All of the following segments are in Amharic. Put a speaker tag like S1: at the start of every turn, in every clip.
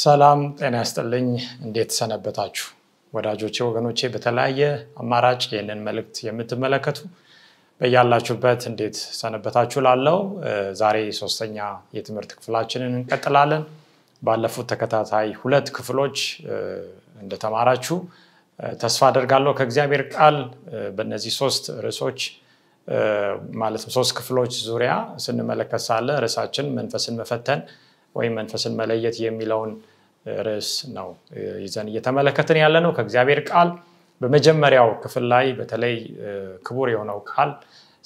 S1: ሰላም ጤና ያስጥልኝ። እንዴት ሰነበታችሁ ወዳጆቼ፣ ወገኖቼ? በተለያየ አማራጭ ይህንን መልእክት የምትመለከቱ በያላችሁበት እንዴት ሰነበታችሁ ላለው ዛሬ ሶስተኛ የትምህርት ክፍላችንን እንቀጥላለን። ባለፉት ተከታታይ ሁለት ክፍሎች እንደተማራችሁ ተስፋ አደርጋለሁ። ከእግዚአብሔር ቃል በነዚህ ሶስት ርዕሶች ማለትም ሶስት ክፍሎች ዙሪያ ስንመለከት ሳለ ርዕሳችን መንፈስን መፈተን ወይም መንፈስን መለየት የሚለውን ርዕስ ነው ይዘን እየተመለከትን ያለ ነው ከእግዚአብሔር ቃል በመጀመሪያው ክፍል ላይ በተለይ ክቡር የሆነው ቃል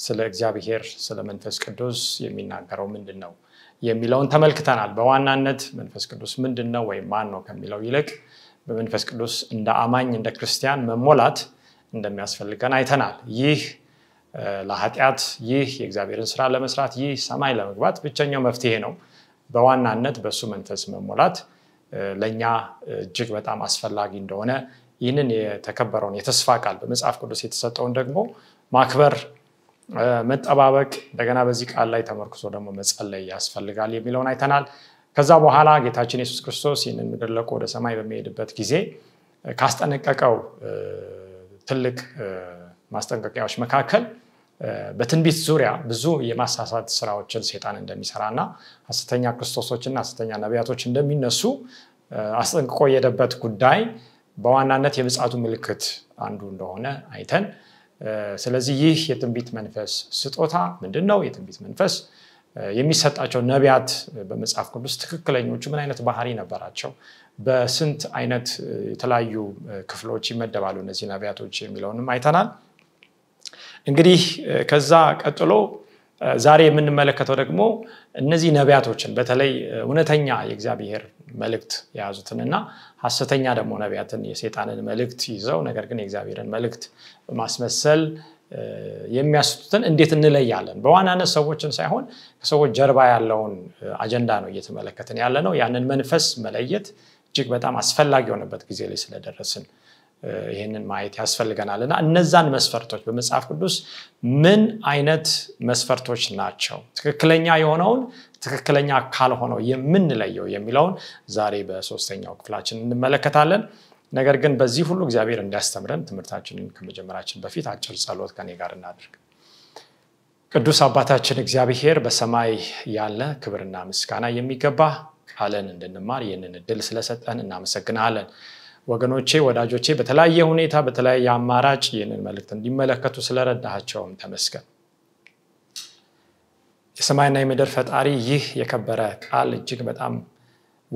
S1: ስለ እግዚአብሔር ስለ መንፈስ ቅዱስ የሚናገረው ምንድን ነው የሚለውን ተመልክተናል በዋናነት መንፈስ ቅዱስ ምንድን ነው ወይም ማን ነው ከሚለው ይልቅ በመንፈስ ቅዱስ እንደ አማኝ እንደ ክርስቲያን መሞላት እንደሚያስፈልገን አይተናል ይህ ለኃጢአት ይህ የእግዚአብሔርን ስራ ለመስራት ይህ ሰማይ ለመግባት ብቸኛው መፍትሄ ነው በዋናነት በእሱ መንፈስ መሞላት ለእኛ እጅግ በጣም አስፈላጊ እንደሆነ ይህንን የተከበረውን የተስፋ ቃል በመጽሐፍ ቅዱስ የተሰጠውን ደግሞ ማክበር መጠባበቅ እንደገና በዚህ ቃል ላይ ተመርክሶ ደግሞ መጸለይ ያስፈልጋል የሚለውን አይተናል ከዛ በኋላ ጌታችን የሱስ ክርስቶስ ይህንን ምድለቁ ወደ ሰማይ በሚሄድበት ጊዜ ካስጠነቀቀው ትልቅ ማስጠንቀቂያዎች መካከል በትንቢት ዙሪያ ብዙ የማሳሳት ስራዎችን ሴጣን እንደሚሰራና ሀሰተኛ ክርስቶሶችና አስተኛ ነቢያቶች እንደሚነሱ አስጠንቅቆ የደበት ጉዳይ በዋናነት የመጽቱ ምልክት አንዱ እንደሆነ አይተን ስለዚህ ይህ የትንቢት መንፈስ ስጦታ ምንድን ነው? የትንቢት መንፈስ የሚሰጣቸው ነቢያት በመጽሐፍ ቅዱስ ትክክለኞቹ ምን አይነት ባህሪ ነበራቸው? በስንት አይነት የተለያዩ ክፍሎች ይመደባሉ እነዚህ ነቢያቶች የሚለውንም አይተናል። እንግዲህ ከዛ ቀጥሎ ዛሬ የምንመለከተው ደግሞ እነዚህ ነቢያቶችን በተለይ እውነተኛ የእግዚአብሔር መልእክት የያዙትን እና ሀሰተኛ ደግሞ ነቢያትን የሴጣንን መልእክት ይዘው ነገር ግን የእግዚአብሔርን መልእክት ማስመሰል የሚያስቱትን እንዴት እንለያለን በዋናነት ሰዎችን ሳይሆን ከሰዎች ጀርባ ያለውን አጀንዳ ነው እየተመለከትን ያለ ነው ያንን መንፈስ መለየት እጅግ በጣም አስፈላጊ የሆነበት ጊዜ ላይ ስለደረስን ይህንን ማየት ያስፈልገናል እና እነዛን መስፈርቶች በመጽሐፍ ቅዱስ ምን አይነት መስፈርቶች ናቸው ትክክለኛ የሆነውን ትክክለኛ ካልሆነው የምንለየው የሚለውን ዛሬ በሶስተኛው ክፍላችን እንመለከታለን ነገር ግን በዚህ ሁሉ እግዚአብሔር እንዲያስተምረን ትምህርታችንን ከመጀመራችን በፊት አጭር ጸሎት ከኔ ጋር እናድርግ ቅዱስ አባታችን እግዚአብሔር በሰማይ ያለ ክብርና ምስጋና የሚገባ ቃልን እንድንማር ይህንን እድል ስለሰጠን እናመሰግናለን ወገኖቼ ወዳጆቼ በተለያየ ሁኔታ በተለያየ አማራጭ ይህንን መልክት እንዲመለከቱ ስለረዳቸውም ተመስገን የሰማይና የምድር ፈጣሪ ይህ የከበረ ቃል እጅግ በጣም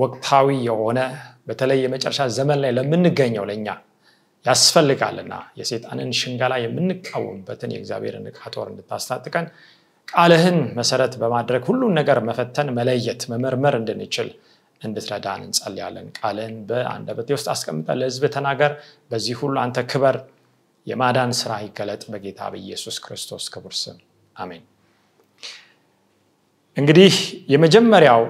S1: ወቅታዊ የሆነ በተለይ የመጨረሻ ዘመን ላይ ለምንገኘው ለእኛ ያስፈልጋልና የሴጣንን ሽንጋላ የምንቃወምበትን የእግዚአብሔር ንቃጦር እንድታስታጥቀን ቃልህን መሰረት በማድረግ ሁሉን ነገር መፈተን መለየት መመርመር እንድንችል እንድትረዳን እንጸልያለን። ቃልን በአንደበቴ ውስጥ አስቀምጠ ለህዝብ ተናገር። በዚህ ሁሉ አንተ ክበር። የማዳን ስራ ይገለጥ በጌታ በኢየሱስ ክርስቶስ ክቡር ስም አሜን። እንግዲህ የመጀመሪያው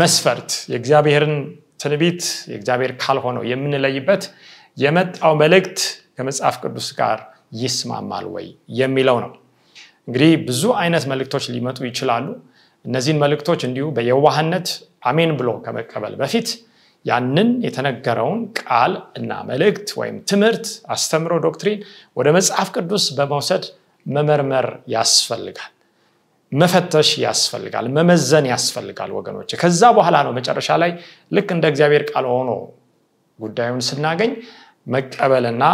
S1: መስፈርት የእግዚአብሔርን ትንቢት የእግዚአብሔር ካልሆነው የምንለይበት የመጣው መልእክት ከመጽሐፍ ቅዱስ ጋር ይስማማል ወይ የሚለው ነው። እንግዲህ ብዙ አይነት መልእክቶች ሊመጡ ይችላሉ። እነዚህን መልእክቶች እንዲሁ በየዋህነት አሜን ብሎ ከመቀበል በፊት ያንን የተነገረውን ቃል እና መልእክት ወይም ትምህርት አስተምሮ ዶክትሪን ወደ መጽሐፍ ቅዱስ በመውሰድ መመርመር ያስፈልጋል መፈተሽ ያስፈልጋል መመዘን ያስፈልጋል ወገኖች ከዛ በኋላ ነው መጨረሻ ላይ ልክ እንደ እግዚአብሔር ቃል ሆኖ ጉዳዩን ስናገኝ መቀበልና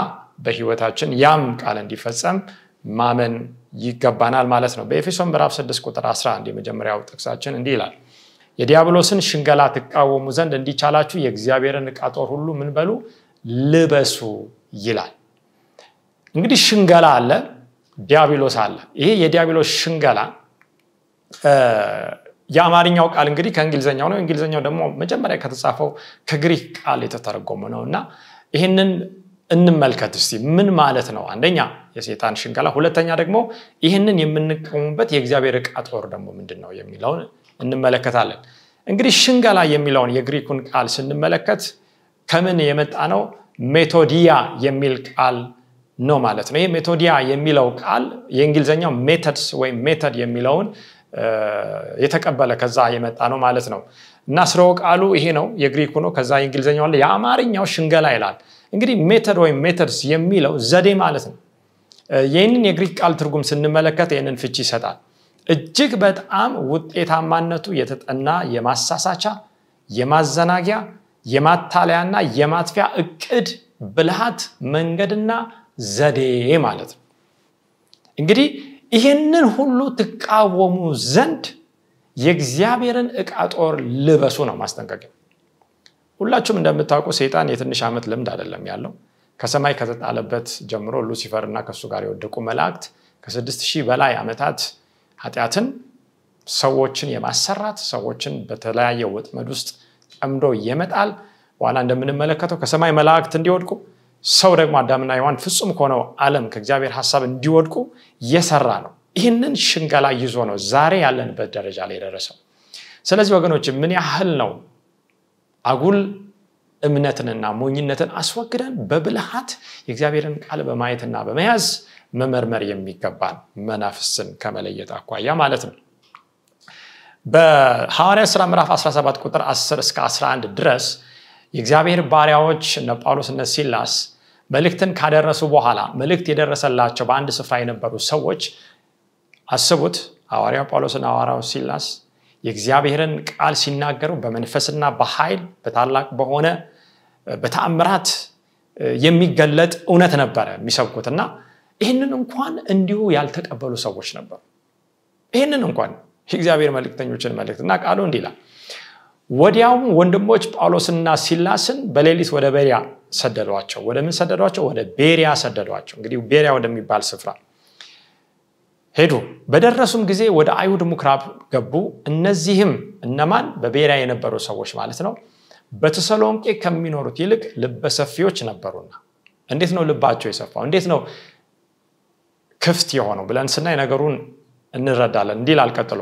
S1: በህይወታችን ያም ቃል እንዲፈጸም ማመን ይገባናል ማለት ነው በኤፌሶን ምዕራፍ 6 ቁጥር 11 የመጀመሪያው ጥቅሳችን እንዲህ ይላል የዲያብሎስን ሽንገላ ትቃወሙ ዘንድ እንዲቻላችሁ የእግዚአብሔርን ዕቃ ጦር ሁሉ ምን በሉ ልበሱ ይላል እንግዲህ ሽንገላ አለ ዲያብሎስ አለ ይሄ የዲያብሎስ ሽንገላ የአማርኛው ቃል እንግዲህ ከእንግሊዝኛው ነው እንግሊዝኛው ደግሞ መጀመሪያ ከተጻፈው ከግሪክ ቃል የተተረጎመ ነው እና ይህንን እንመልከት እስቲ ምን ማለት ነው አንደኛ የሴጣን ሽንገላ ሁለተኛ ደግሞ ይህንን የምንቀሙበት የእግዚአብሔር እቃ ጦር ደግሞ ምንድን ነው የሚለውን እንመለከታለን። እንግዲህ ሽንገላ የሚለውን የግሪኩን ቃል ስንመለከት ከምን የመጣ ነው? ሜቶዲያ የሚል ቃል ነው ማለት ነው። ይህ ሜቶዲያ የሚለው ቃል የእንግሊዝኛው ሜተድስ ወይም ሜተድ የሚለውን የተቀበለ ከዛ የመጣ ነው ማለት ነው እና ስረወ ቃሉ ይሄ ነው፣ የግሪኩ ነው። ከዛ የእንግሊዝኛው የአማርኛው ሽንገላ ይላል። እንግዲህ ሜተድ ወይም ሜተድስ የሚለው ዘዴ ማለት ነው። ይህንን የግሪክ ቃል ትርጉም ስንመለከት ይህንን ፍቺ ይሰጣል። እጅግ በጣም ውጤታማነቱ የተጠና የማሳሳቻ የማዘናጊያ የማታለያና የማጥፊያ እቅድ ብልሃት መንገድና ዘዴ ማለት ነው እንግዲህ ይህንን ሁሉ ትቃወሙ ዘንድ የእግዚአብሔርን እቃ ጦር ልበሱ ነው ማስጠንቀቅ ሁላችሁም እንደምታውቁ ሰይጣን የትንሽ ዓመት ልምድ አይደለም ያለው ከሰማይ ከተጣለበት ጀምሮ ሉሲፈር እና ከሱ ጋር የወደቁ መላእክት ከ ሺህ በላይ ዓመታት ኃጢአትን ሰዎችን የማሰራት ሰዎችን በተለያየ ወጥመድ ውስጥ ጠምዶ የመጣል በኋላ እንደምንመለከተው ከሰማይ መላእክት እንዲወድቁ ሰው ደግሞ አዳምና ሔዋን ፍጹም ከሆነው ዓለም ከእግዚአብሔር ሀሳብ እንዲወድቁ የሰራ ነው። ይህንን ሽንገላ ይዞ ነው ዛሬ ያለንበት ደረጃ ላይ የደረሰው። ስለዚህ ወገኖች ምን ያህል ነው አጉል እምነትንና ሞኝነትን አስወግደን በብልሃት የእግዚአብሔርን ቃል በማየትና በመያዝ መመርመር የሚገባን መናፍስን ከመለየት አኳያ ማለት ነው በሐዋርያ ስራ ምዕራፍ 17 ቁጥር 10 እስከ 11 ድረስ የእግዚአብሔር ባሪያዎች እነ ጳውሎስ እነ ሲላስ መልእክትን ካደረሱ በኋላ መልእክት የደረሰላቸው በአንድ ስፍራ የነበሩ ሰዎች አስቡት ሐዋርያው ጳውሎስና ሐዋርያው ሲላስ የእግዚአብሔርን ቃል ሲናገሩ በመንፈስና በኃይል በታላቅ በሆነ በተአምራት የሚገለጥ እውነት ነበረ እና ይህንን እንኳን እንዲሁ ያልተቀበሉ ሰዎች ነበሩ ይህንን እንኳን የእግዚአብሔር መልእክተኞችን መልእክት እና ቃሉ እንዲህ ይላል ወዲያውም ወንድሞች ጳውሎስና ሲላስን በሌሊት ወደ ቤሪያ ሰደዷቸው ወደ ምን ሰደዷቸው ወደ ቤሪያ ሰደዷቸው እንግዲህ ቤሪያ ወደሚባል ስፍራ ሄዱ በደረሱም ጊዜ ወደ አይሁድ ሙክራብ ገቡ እነዚህም እነማን በቤሪያ የነበሩ ሰዎች ማለት ነው በተሰሎንቄ ከሚኖሩት ይልቅ ልበሰፊዎች ነበሩና እንዴት ነው ልባቸው የሰፋው እንዴት ነው ክፍት የሆነው ብለን ስናይ ነገሩን እንረዳለን እንዲል አልቀጥሎ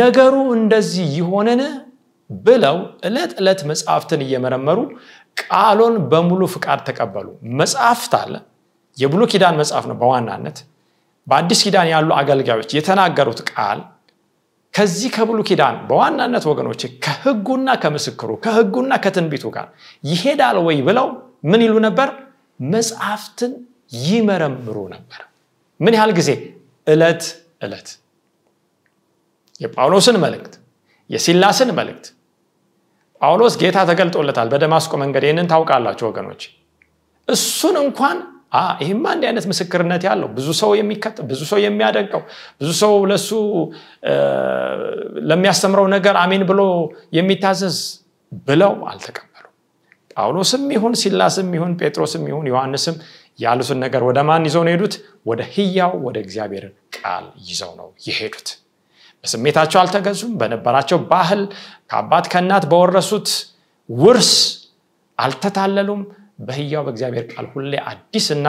S1: ነገሩ እንደዚህ ይሆንን ብለው እለት ዕለት መጽሐፍትን እየመረመሩ ቃሎን በሙሉ ፍቃድ ተቀበሉ መጽሐፍት አለ የብሉ ኪዳን መጽሐፍ ነው በዋናነት በአዲስ ኪዳን ያሉ አገልጋዮች የተናገሩት ቃል ከዚህ ከብሉ ኪዳን በዋናነት ወገኖች ከህጉና ከምስክሩ ከህጉና ከትንቢቱ ጋር ይሄዳል ወይ ብለው ምን ይሉ ነበር መጽሐፍትን ይመረምሩ ነበር ምን ያህል ጊዜ እለት እለት የጳውሎስን መልእክት የሲላስን መልእክት ጳውሎስ ጌታ ተገልጦለታል በደማስቆ መንገድ ይህንን ታውቃላችሁ ወገኖች እሱን እንኳን ይህማ እንዲህ አይነት ምስክርነት ያለው ብዙ ሰው የሚከጥ ብዙ ሰው የሚያደንቀው ብዙ ሰው ለሱ ለሚያስተምረው ነገር አሜን ብሎ የሚታዘዝ ብለው አልተቀበሉ ጳውሎስም ይሁን ሲላስም ይሁን ጴጥሮስም ይሁን ዮሐንስም ያሉትን ነገር ወደ ማን ይዘው ነው ሄዱት ወደ ህያው ወደ እግዚአብሔር ቃል ይዘው ነው የሄዱት በስሜታቸው አልተገዙም በነበራቸው ባህል ከአባት ከእናት በወረሱት ውርስ አልተታለሉም በህያው በእግዚአብሔር ቃል ሁሌ አዲስና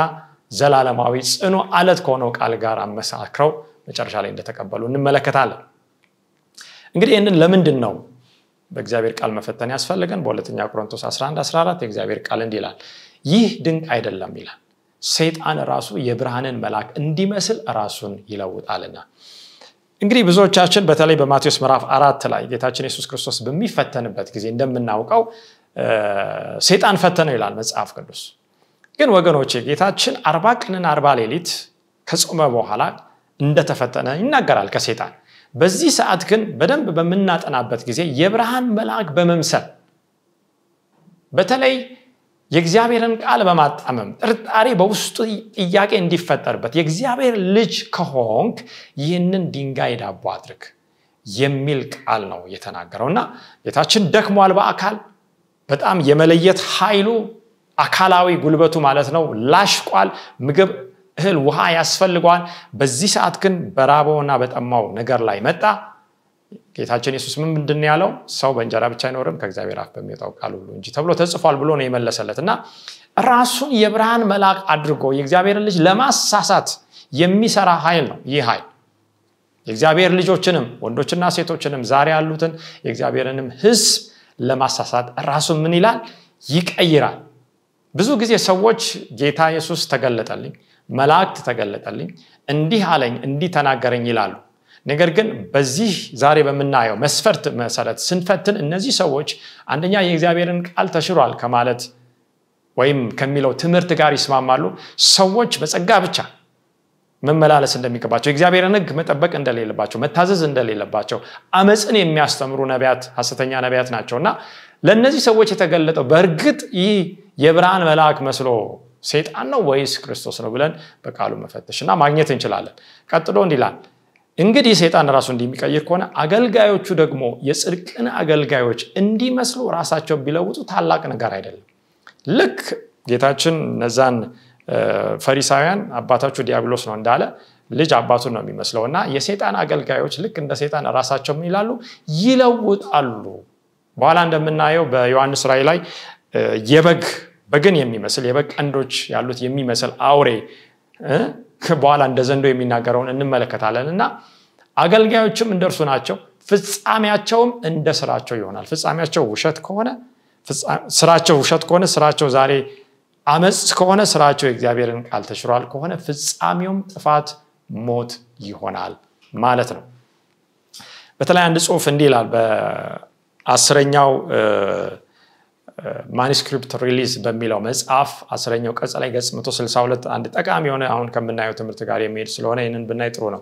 S1: ዘላለማዊ ጽኑ አለት ከሆነው ቃል ጋር አመሳክረው መጨረሻ ላይ እንደተቀበሉ እንመለከታለን እንግዲህ ይህንን ለምንድን ነው በእግዚአብሔር ቃል መፈተን ያስፈልገን በሁለተኛ ቆሮንቶስ 11 14 የእግዚአብሔር ቃል እንዲ ይላል ይህ ድንቅ አይደለም ይላል ሰይጣን ራሱ የብርሃንን መልአክ እንዲመስል ራሱን ይለውጣልና እንግዲህ ብዙዎቻችን በተለይ በማቴዎስ ምዕራፍ አራት ላይ ጌታችን የሱስ ክርስቶስ በሚፈተንበት ጊዜ እንደምናውቀው ሴጣን ፈተነው ይላል መጽሐፍ ቅዱስ ግን ወገኖች ጌታችን አርባ ቀንና አርባ ሌሊት ከጾመ በኋላ እንደተፈተነ ይናገራል ከሴጣን በዚህ ሰዓት ግን በደንብ በምናጠናበት ጊዜ የብርሃን መልአክ በመምሰል በተለይ የእግዚአብሔርን ቃል በማጣመም ጥርጣሬ በውስጡ ጥያቄ እንዲፈጠርበት የእግዚአብሔር ልጅ ከሆንክ ይህንን ድንጋይ ዳቦ አድርግ የሚል ቃል ነው የተናገረው እና ጌታችን ደክሟል በአካል በጣም የመለየት ኃይሉ አካላዊ ጉልበቱ ማለት ነው ላሽቋል። ምግብ እህል፣ ውሃ ያስፈልገዋል። በዚህ ሰዓት ግን በራበውና በጠማው ነገር ላይ መጣ። ጌታችን የሱስ ምን ምንድን ያለው ሰው በእንጀራ ብቻ አይኖርም ከእግዚአብሔር አፍ በሚወጣው ቃል ሁሉ እንጂ ተብሎ ተጽፏል ብሎ ነው የመለሰለት እና ራሱን የብርሃን መልአክ አድርጎ የእግዚአብሔር ልጅ ለማሳሳት የሚሰራ ኃይል ነው ይህ ኃይል የእግዚአብሔር ልጆችንም ወንዶችና ሴቶችንም ዛሬ ያሉትን የእግዚአብሔርንም ህዝብ ለማሳሳት ራሱን ምን ይላል ይቀይራል ብዙ ጊዜ ሰዎች ጌታ የሱስ ተገለጠልኝ መላእክት ተገለጠልኝ እንዲህ አለኝ እንዲህ ተናገረኝ ይላሉ ነገር ግን በዚህ ዛሬ በምናየው መስፈርት መሰረት ስንፈትን እነዚህ ሰዎች አንደኛ የእግዚአብሔርን ቃል ተሽሯል ከማለት ወይም ከሚለው ትምህርት ጋር ይስማማሉ ሰዎች በጸጋ ብቻ መመላለስ እንደሚገባቸው እግዚአብሔርን ህግ መጠበቅ እንደሌለባቸው መታዘዝ እንደሌለባቸው አመፅን የሚያስተምሩ ነቢያት ሀሰተኛ ነቢያት ናቸው እና ለእነዚህ ሰዎች የተገለጠው በእርግጥ ይህ የብርሃን መልአክ መስሎ ሴጣን ነው ወይስ ክርስቶስ ነው ብለን በቃሉ መፈተሽ እና ማግኘት እንችላለን ቀጥሎ እንዲላል እንግዲህ ሴጣን ራሱ እንደሚቀይር ከሆነ አገልጋዮቹ ደግሞ የጽድቅን አገልጋዮች እንዲመስሉ ራሳቸው ቢለውጡ ታላቅ ነገር አይደለም ልክ ጌታችን እነዛን ፈሪሳውያን አባታችሁ ዲያብሎስ ነው እንዳለ ልጅ አባቱን ነው የሚመስለው እና የሴጣን አገልጋዮች ልክ እንደ ሴጣን ራሳቸው ይላሉ ይለውጣሉ በኋላ እንደምናየው በዮሐንስ ራይ ላይ የበግ በግን የሚመስል የበግ ቀንዶች ያሉት የሚመስል አውሬ በኋላ እንደ ዘንዶ የሚናገረውን እንመለከታለን እና አገልጋዮችም እንደርሱ ናቸው ፍጻሜያቸውም እንደ ስራቸው ይሆናል ፍጻሜያቸው ውሸት ከሆነ ስራቸው ውሸት ከሆነ ስራቸው ዛሬ አመፅ ከሆነ ስራቸው የእግዚአብሔርን ቃል ተሽሯል ከሆነ ፍጻሜውም ጥፋት ሞት ይሆናል ማለት ነው በተለይ አንድ ጽሁፍ እንዲህ ይላል በአስረኛው ማኒስክሪፕት ሪሊዝ በሚለው መጽሐፍ አስረኛው ቀጽ ላይ ገጽ 162 አንድ ጠቃሚ የሆነ አሁን ከምናየው ትምህርት ጋር የሚሄድ ስለሆነ ይህንን ብናይ ጥሩ ነው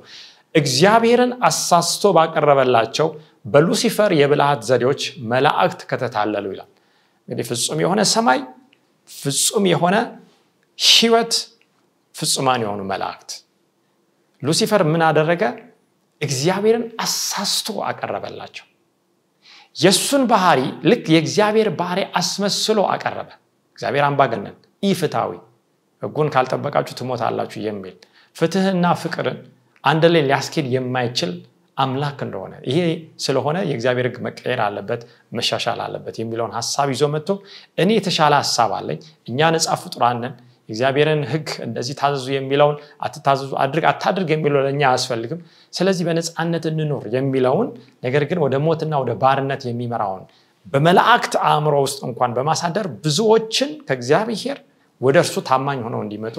S1: እግዚአብሔርን አሳስቶ ባቀረበላቸው በሉሲፈር የብልሃት ዘዴዎች መላእክት ከተታለሉ ይላል እንግዲህ ፍጹም የሆነ ሰማይ ፍጹም የሆነ ህይወት ፍጹማን የሆኑ መላእክት ሉሲፈር ምን አደረገ እግዚአብሔርን አሳስቶ አቀረበላቸው የእሱን ባህሪ ልክ የእግዚአብሔር ባህሪ አስመስሎ አቀረበ እግዚአብሔር አምባገነን ኢፍታዊ ህጉን ካልጠበቃችሁ ትሞታላችሁ የሚል ፍትህና ፍቅርን አንድ ላይ ሊያስኬድ የማይችል አምላክ እንደሆነ ይሄ ስለሆነ የእግዚአብሔር ህግ መቀየር አለበት መሻሻል አለበት የሚለውን ሀሳብ ይዞ መጥቶ እኔ የተሻለ ሀሳብ አለኝ እኛ ነፃ ፍጡራንን እግዚአብሔርን ህግ እንደዚህ ታዘዙ የሚለውን አትታዘዙ አድርግ አታድርግ የሚለው ለእኛ አያስፈልግም ስለዚህ በነፃነት እንኖር የሚለውን ነገር ግን ወደ ሞትና ወደ ባርነት የሚመራውን በመላእክት አእምሮ ውስጥ እንኳን በማሳደር ብዙዎችን ከእግዚአብሔር ወደ እርሱ ታማኝ ሆነው እንዲመጡ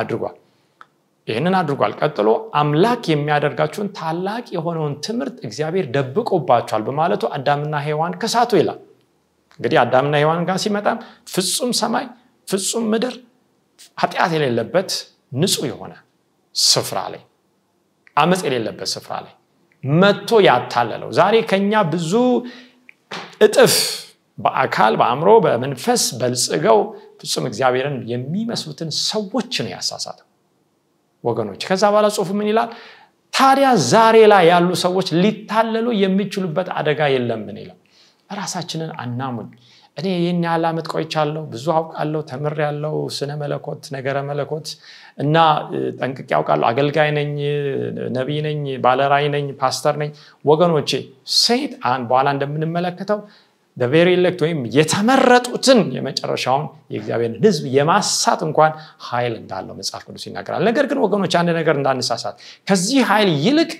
S1: አድርጓል ይህንን አድርጓል ቀጥሎ አምላክ የሚያደርጋችሁን ታላቅ የሆነውን ትምህርት እግዚአብሔር ደብቆባቸዋል በማለቱ አዳምና ሔዋን ከሳቱ ይላል እንግዲህ አዳምና ሔዋን ጋር ሲመጣም ፍጹም ሰማይ ፍጹም ምድር ኃጢአት የሌለበት ንጹህ የሆነ ስፍራ ላይ አመፅ የሌለበት ስፍራ ላይ መጥቶ ያታለለው ዛሬ ከኛ ብዙ እጥፍ በአካል በአእምሮ በመንፈስ በልጽገው ፍጹም እግዚአብሔርን የሚመስሉትን ሰዎች ነው ያሳሳተው ወገኖች ከዛ በኋላ ጽሁፍ ምን ይላል ታዲያ ዛሬ ላይ ያሉ ሰዎች ሊታለሉ የሚችሉበት አደጋ የለምን ይላል ራሳችንን አናሙን እኔ ይህን ያህል ዓመት ቆይቻለሁ ብዙ አውቃለሁ ተምር ያለው ስነ መለኮት ነገረ መለኮት እና ጠንቅቅ ያውቃለሁ አገልጋይ ነኝ ነቢይ ነኝ ባለራይ ነኝ ፓስተር ነኝ ወገኖቼ ሰይጣን በኋላ እንደምንመለከተው ቬሪ ኤሌክት ወይም የተመረጡትን የመጨረሻውን የእግዚአብሔርን ህዝብ የማሳት እንኳን ኃይል እንዳለው መጽሐፍ ቅዱስ ይናገራል ነገር ግን ወገኖች አንድ ነገር እንዳንሳሳት ከዚህ ኃይል ይልቅ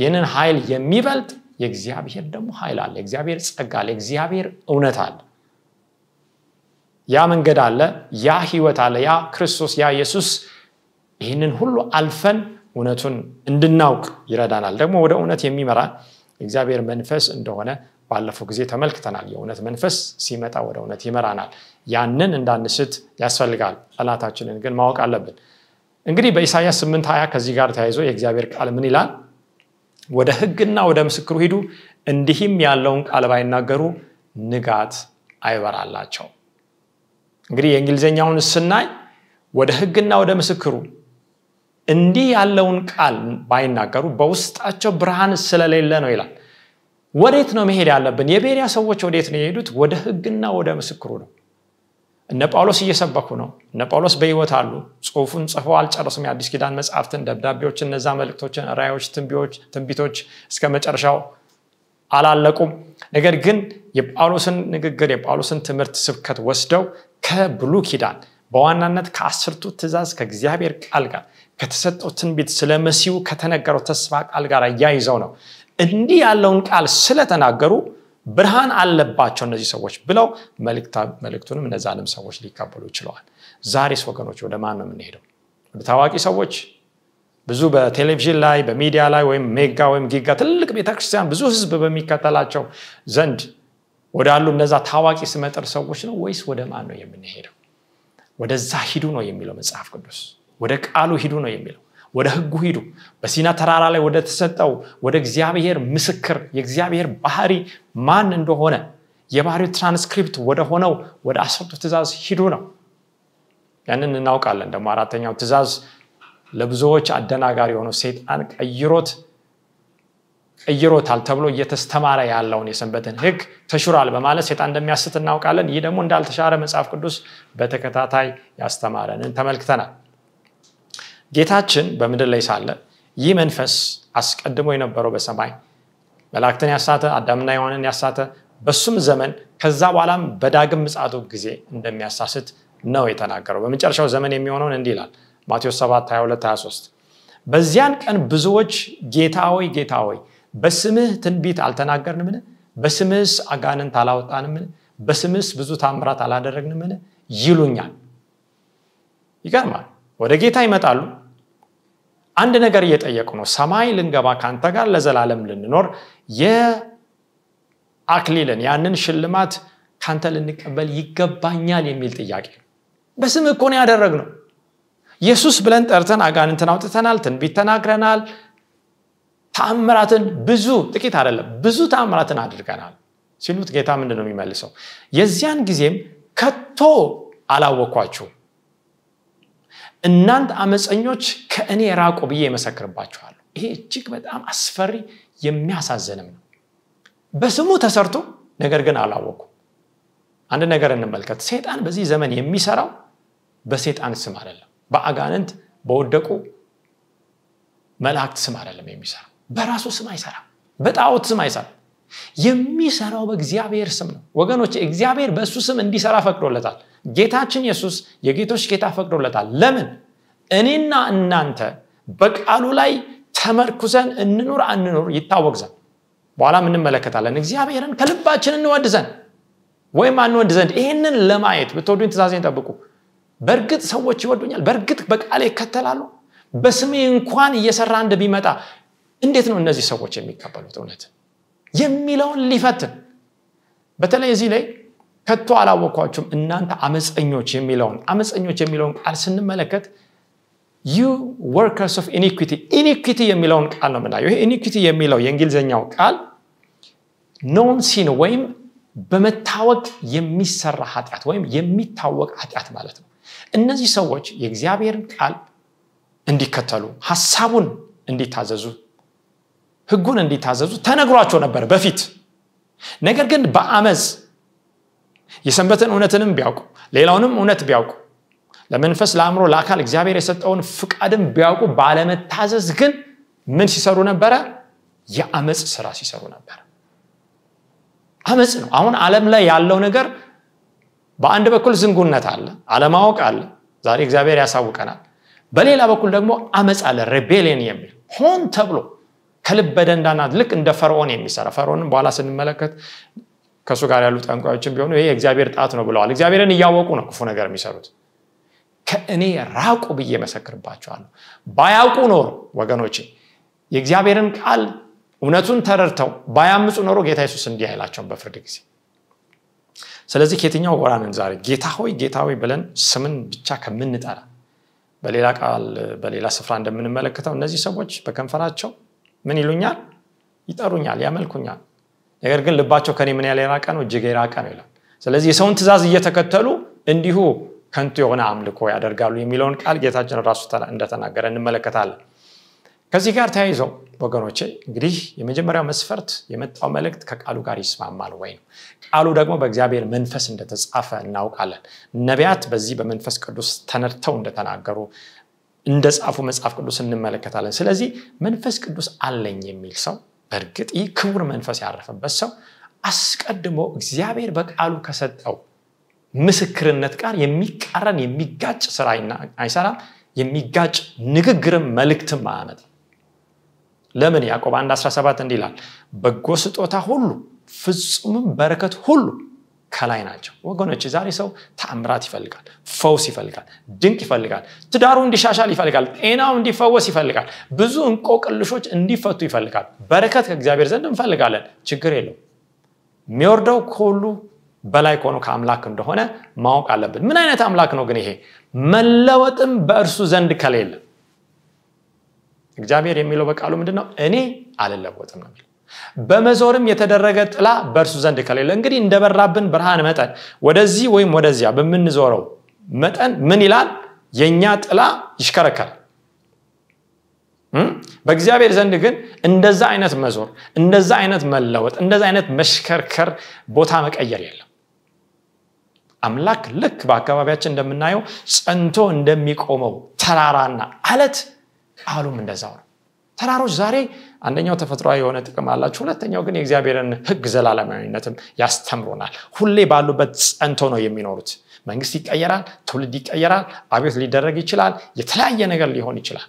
S1: ይህንን ኃይል የሚበልጥ የእግዚአብሔር ደግሞ ኃይል አለ እግዚአብሔር ጸጋ አለ እግዚአብሔር እውነት አለ ያ መንገድ አለ ያ ህይወት አለ ያ ክርስቶስ ያ ኢየሱስ ይህንን ሁሉ አልፈን እውነቱን እንድናውቅ ይረዳናል ደግሞ ወደ እውነት የሚመራ እግዚአብሔር መንፈስ እንደሆነ ባለፈው ጊዜ ተመልክተናል። የእውነት መንፈስ ሲመጣ ወደ እውነት ይመራናል። ያንን እንዳንስት ያስፈልጋል። ጠላታችንን ግን ማወቅ አለብን። እንግዲህ በኢሳያስ 8 20 ከዚህ ጋር ተያይዞ የእግዚአብሔር ቃል ምን ይላል? ወደ ህግና ወደ ምስክሩ ሂዱ፣ እንዲህም ያለውን ቃል ባይናገሩ ንጋት አይበራላቸው። እንግዲህ የእንግሊዝኛውን ስናይ ወደ ህግና ወደ ምስክሩ እንዲህ ያለውን ቃል ባይናገሩ በውስጣቸው ብርሃን ስለሌለ ነው ይላል። ወዴት ነው መሄድ ያለብን የቤሪያ ሰዎች ወዴት ነው የሄዱት ወደ ህግና ወደ ምስክሩ ነው እነ ጳውሎስ እየሰበኩ ነው እነ ጳውሎስ በህይወት አሉ ጽሁፉን ጽፎ አልጨረሱም የአዲስ ኪዳን መጽሐፍትን ደብዳቤዎች እነዛ መልክቶችን ራዮች ትንቢቶች እስከ መጨረሻው አላለቁም ነገር ግን የጳውሎስን ንግግር የጳውሎስን ትምህርት ስብከት ወስደው ከብሉ ኪዳን በዋናነት ከአስርቱ ትእዛዝ ከእግዚአብሔር ቃል ጋር ከተሰጠው ትንቢት ስለ መሲሁ ከተነገረው ተስፋ ቃል ጋር እያይዘው ነው እንዲህ ያለውን ቃል ስለተናገሩ ብርሃን አለባቸው እነዚህ ሰዎች ብለው መልእክቱንም እነዛንም ሰዎች ሊቀበሉ ይችለዋል ዛሬስ ወገኖች ወደ ማን ነው የምንሄደው ወደ ታዋቂ ሰዎች ብዙ በቴሌቪዥን ላይ በሚዲያ ላይ ወይም ሜጋ ወይም ጊጋ ትልቅ ቤተክርስቲያን ብዙ ህዝብ በሚከተላቸው ዘንድ ወዳሉ እነዛ ታዋቂ ስመጥር ሰዎች ነው ወይስ ወደ ማን ነው የምንሄደው ወደዛ ሂዱ ነው የሚለው መጽሐፍ ቅዱስ ወደ ቃሉ ሂዱ ነው የሚለው ወደ ህጉ ሂዱ በሲና ተራራ ላይ ወደ ተሰጠው ወደ እግዚአብሔር ምስክር የእግዚአብሔር ባህሪ ማን እንደሆነ የባህሪው ትራንስክሪፕት ወደ ሆነው ወደ አስርቱ ትእዛዝ ሂዱ ነው ያንን እናውቃለን ደግሞ አራተኛው ትእዛዝ ለብዙዎች አደናጋሪ የሆነው ሴጣን ቀይሮት ቀይሮታል ተብሎ እየተስተማረ ያለውን የሰንበትን ህግ ተሽሯል በማለት ሴጣን እንደሚያስት እናውቃለን ይህ ደግሞ እንዳልተሻረ መጽሐፍ ቅዱስ በተከታታይ ያስተማረንን ተመልክተናል ጌታችን በምድር ላይ ሳለ ይህ መንፈስ አስቀድሞ የነበረው በሰማይ መላእክትን ያሳተ አዳምና የሆነን ያሳተ በሱም ዘመን ከዛ በኋላም በዳግም ምጻቱ ጊዜ እንደሚያሳስት ነው የተናገረው በመጨረሻው ዘመን የሚሆነውን እንዲህ ይላል ማቴዎስ 7 22 23 በዚያን ቀን ብዙዎች ጌታ ሆይ ጌታ ሆይ በስምህ ትንቢት አልተናገርንምን በስምህስ አጋንንት አላወጣንምን በስምህስ ብዙ ታምራት አላደረግንምን ይሉኛል ይገርማል ወደ ጌታ ይመጣሉ። አንድ ነገር እየጠየቁ ነው። ሰማይ ልንገባ ከአንተ ጋር ለዘላለም ልንኖር የአክሊልን ያንን ሽልማት ካንተ ልንቀበል ይገባኛል የሚል ጥያቄ በስም በስም እኮ ነው ያደረግነው። ኢየሱስ ብለን ጠርተን አጋንንትን አውጥተናል፣ ትንቢት ተናግረናል፣ ተአምራትን ብዙ ጥቂት አይደለም ብዙ ተአምራትን አድርገናል ሲሉት ጌታ ምንድነው ነው የሚመልሰው? የዚያን ጊዜም ከቶ አላወኳችሁም እናንተ አመፀኞች ከእኔ ራቁ ብዬ ይመሰክርባችኋለሁ ይሄ እጅግ በጣም አስፈሪ የሚያሳዝንም ነው በስሙ ተሰርቶ ነገር ግን አላወቁ አንድ ነገር እንመልከት ሰይጣን በዚህ ዘመን የሚሰራው በሴጣን ስም አይደለም በአጋንንት በወደቁ መላእክት ስም አይደለም የሚሰራው በራሱ ስም አይሰራም በጣዖት ስም አይሰራም የሚሰራው በእግዚአብሔር ስም ነው ወገኖች እግዚአብሔር በእሱ ስም እንዲሰራ ፈቅዶለታል ጌታችን የሱስ የጌቶች ጌታ ፈቅዶለታል ለምን እኔና እናንተ በቃሉ ላይ ተመርኩዘን እንኑር አንኑር ይታወቅ ዘንድ በኋላም እንመለከታለን እግዚአብሔርን ከልባችን እንወድ ዘንድ ወይም አንወድ ዘንድ ይህንን ለማየት ብትወዱኝ ትዛዜን ጠብቁ በእርግጥ ሰዎች ይወዱኛል በእርግጥ በቃሌ ይከተላሉ በስሜ እንኳን እየሰራ እንደ ቢመጣ እንዴት ነው እነዚህ ሰዎች የሚቀበሉት እውነት የሚለውን ሊፈትን በተለይ እዚህ ላይ ከቶ አላወኳችሁም እናንተ አመፀኞች የሚለውን አመፀኞች የሚለውን ቃል ስንመለከት ዩ ወርከርስ ኦፍ ኢኒኩቲ ኢኒኩቲ የሚለውን ቃል ነው ምና ይሄ ኢኒኩቲ የሚለው የእንግሊዝኛው ቃል ኖን ሲን ወይም በመታወቅ የሚሰራ ኃጢአት ወይም የሚታወቅ ኃጢአት ማለት ነው እነዚህ ሰዎች የእግዚአብሔርን ቃል እንዲከተሉ ሀሳቡን እንዲታዘዙ ህጉን እንዲታዘዙ ተነግሯቸው ነበር በፊት ነገር ግን በአመፅ የሰንበትን እውነትንም ቢያውቁ ሌላውንም እውነት ቢያውቁ ለመንፈስ ለአእምሮ ለአካል እግዚአብሔር የሰጠውን ፍቃድም ቢያውቁ ባለመታዘዝ ግን ምን ሲሰሩ ነበረ የአመፅ ስራ ሲሰሩ ነበር አመፅ ነው አሁን አለም ላይ ያለው ነገር በአንድ በኩል ዝንጉነት አለ አለማወቅ አለ ዛሬ እግዚአብሔር ያሳውቀናል በሌላ በኩል ደግሞ አመፅ አለ ሬቤሊየን የሚል ሆን ተብሎ ከልብ በደንዳና ልክ እንደ ፈርዖን የሚሰራ ፈርዖንን በኋላ ስንመለከት ከእሱ ጋር ያሉ ጠንቋዮችም ቢሆኑ ይሄ የእግዚአብሔር ጣት ነው ብለዋል። እግዚአብሔርን እያወቁ ነው ክፉ ነገር የሚሰሩት። ከእኔ ራቁ ብዬ መሰክርባቸዋለሁ። ባያውቁ ኖሮ ወገኖች የእግዚአብሔርን ቃል እውነቱን ተረድተው ባያምፁ ኖሮ ጌታ ሱስ እንዲህ አይላቸውን በፍርድ ጊዜ። ስለዚህ ከየትኛው ወራንን ዛሬ? ጌታ ሆይ ጌታ ሆይ ብለን ስምን ብቻ ከምንጠራ በሌላ ቃል በሌላ ስፍራ እንደምንመለከተው እነዚህ ሰዎች በከንፈራቸው ምን ይሉኛል? ይጠሩኛል፣ ያመልኩኛል ነገር ግን ልባቸው ከኔ ምን ያለ የራቀ ነው እጅግ የራቀ ነው ይላል ስለዚህ የሰውን ትእዛዝ እየተከተሉ እንዲሁ ከንቱ የሆነ አምልኮ ያደርጋሉ የሚለውን ቃል ጌታችን ራሱ እንደተናገረ እንመለከታለን ከዚህ ጋር ተያይዘው ወገኖቼ እንግዲህ የመጀመሪያው መስፈርት የመጣው መልእክት ከቃሉ ጋር ይስማማል ወይ ነው ቃሉ ደግሞ በእግዚአብሔር መንፈስ እንደተጻፈ እናውቃለን ነቢያት በዚህ በመንፈስ ቅዱስ ተነድተው እንደተናገሩ እንደጻፉ መጽሐፍ ቅዱስ እንመለከታለን ስለዚህ መንፈስ ቅዱስ አለኝ የሚል ሰው በእርግጥ ይህ ክቡር መንፈስ ያረፈበት ሰው አስቀድሞ እግዚአብሔር በቃሉ ከሰጠው ምስክርነት ጋር የሚቃረን የሚጋጭ ስራ አይሰራም የሚጋጭ ንግግርም መልእክትም አያመጣ ለምን ያዕቆብ 117 17 በጎ ስጦታ ሁሉ ፍጹምም በረከት ሁሉ ከላይ ናቸው ወገኖች ዛሬ ሰው ተአምራት ይፈልጋል ፈውስ ይፈልጋል ድንቅ ይፈልጋል ትዳሩ እንዲሻሻል ይፈልጋል ጤናው እንዲፈወስ ይፈልጋል ብዙ እንቆቅልሾች እንዲፈቱ ይፈልጋል በረከት ከእግዚአብሔር ዘንድ እንፈልጋለን ችግር የለው የሚወርደው ከሁሉ በላይ ከሆኑ ከአምላክ እንደሆነ ማወቅ አለብን ምን አይነት አምላክ ነው ግን ይሄ መለወጥም በእርሱ ዘንድ ከሌለ እግዚአብሔር የሚለው በቃሉ ምንድነው እኔ አልለወጥም ነው በመዞርም የተደረገ ጥላ በእርሱ ዘንድ ከሌለ እንግዲህ እንደበራብን ብርሃን መጠን ወደዚህ ወይም ወደዚያ በምንዞረው መጠን ምን ይላል የእኛ ጥላ ይሽከረከራል በእግዚአብሔር ዘንድ ግን እንደዛ አይነት መዞር እንደዛ አይነት መለወጥ እንደዛ አይነት መሽከርከር ቦታ መቀየር የለም አምላክ ልክ በአካባቢያችን እንደምናየው ጸንቶ እንደሚቆመው ተራራና አለት አሉም እንደዛው ነው ተራሮች ዛሬ አንደኛው ተፈጥሯዊ የሆነ ጥቅም አላቸው። ሁለተኛው ግን የእግዚአብሔርን ህግ ዘላለማዊነትም ያስተምሮናል። ሁሌ ባሉበት ጸንቶ ነው የሚኖሩት። መንግስት ይቀየራል፣ ትውልድ ይቀየራል፣ አቤት ሊደረግ ይችላል፣ የተለያየ ነገር ሊሆን ይችላል።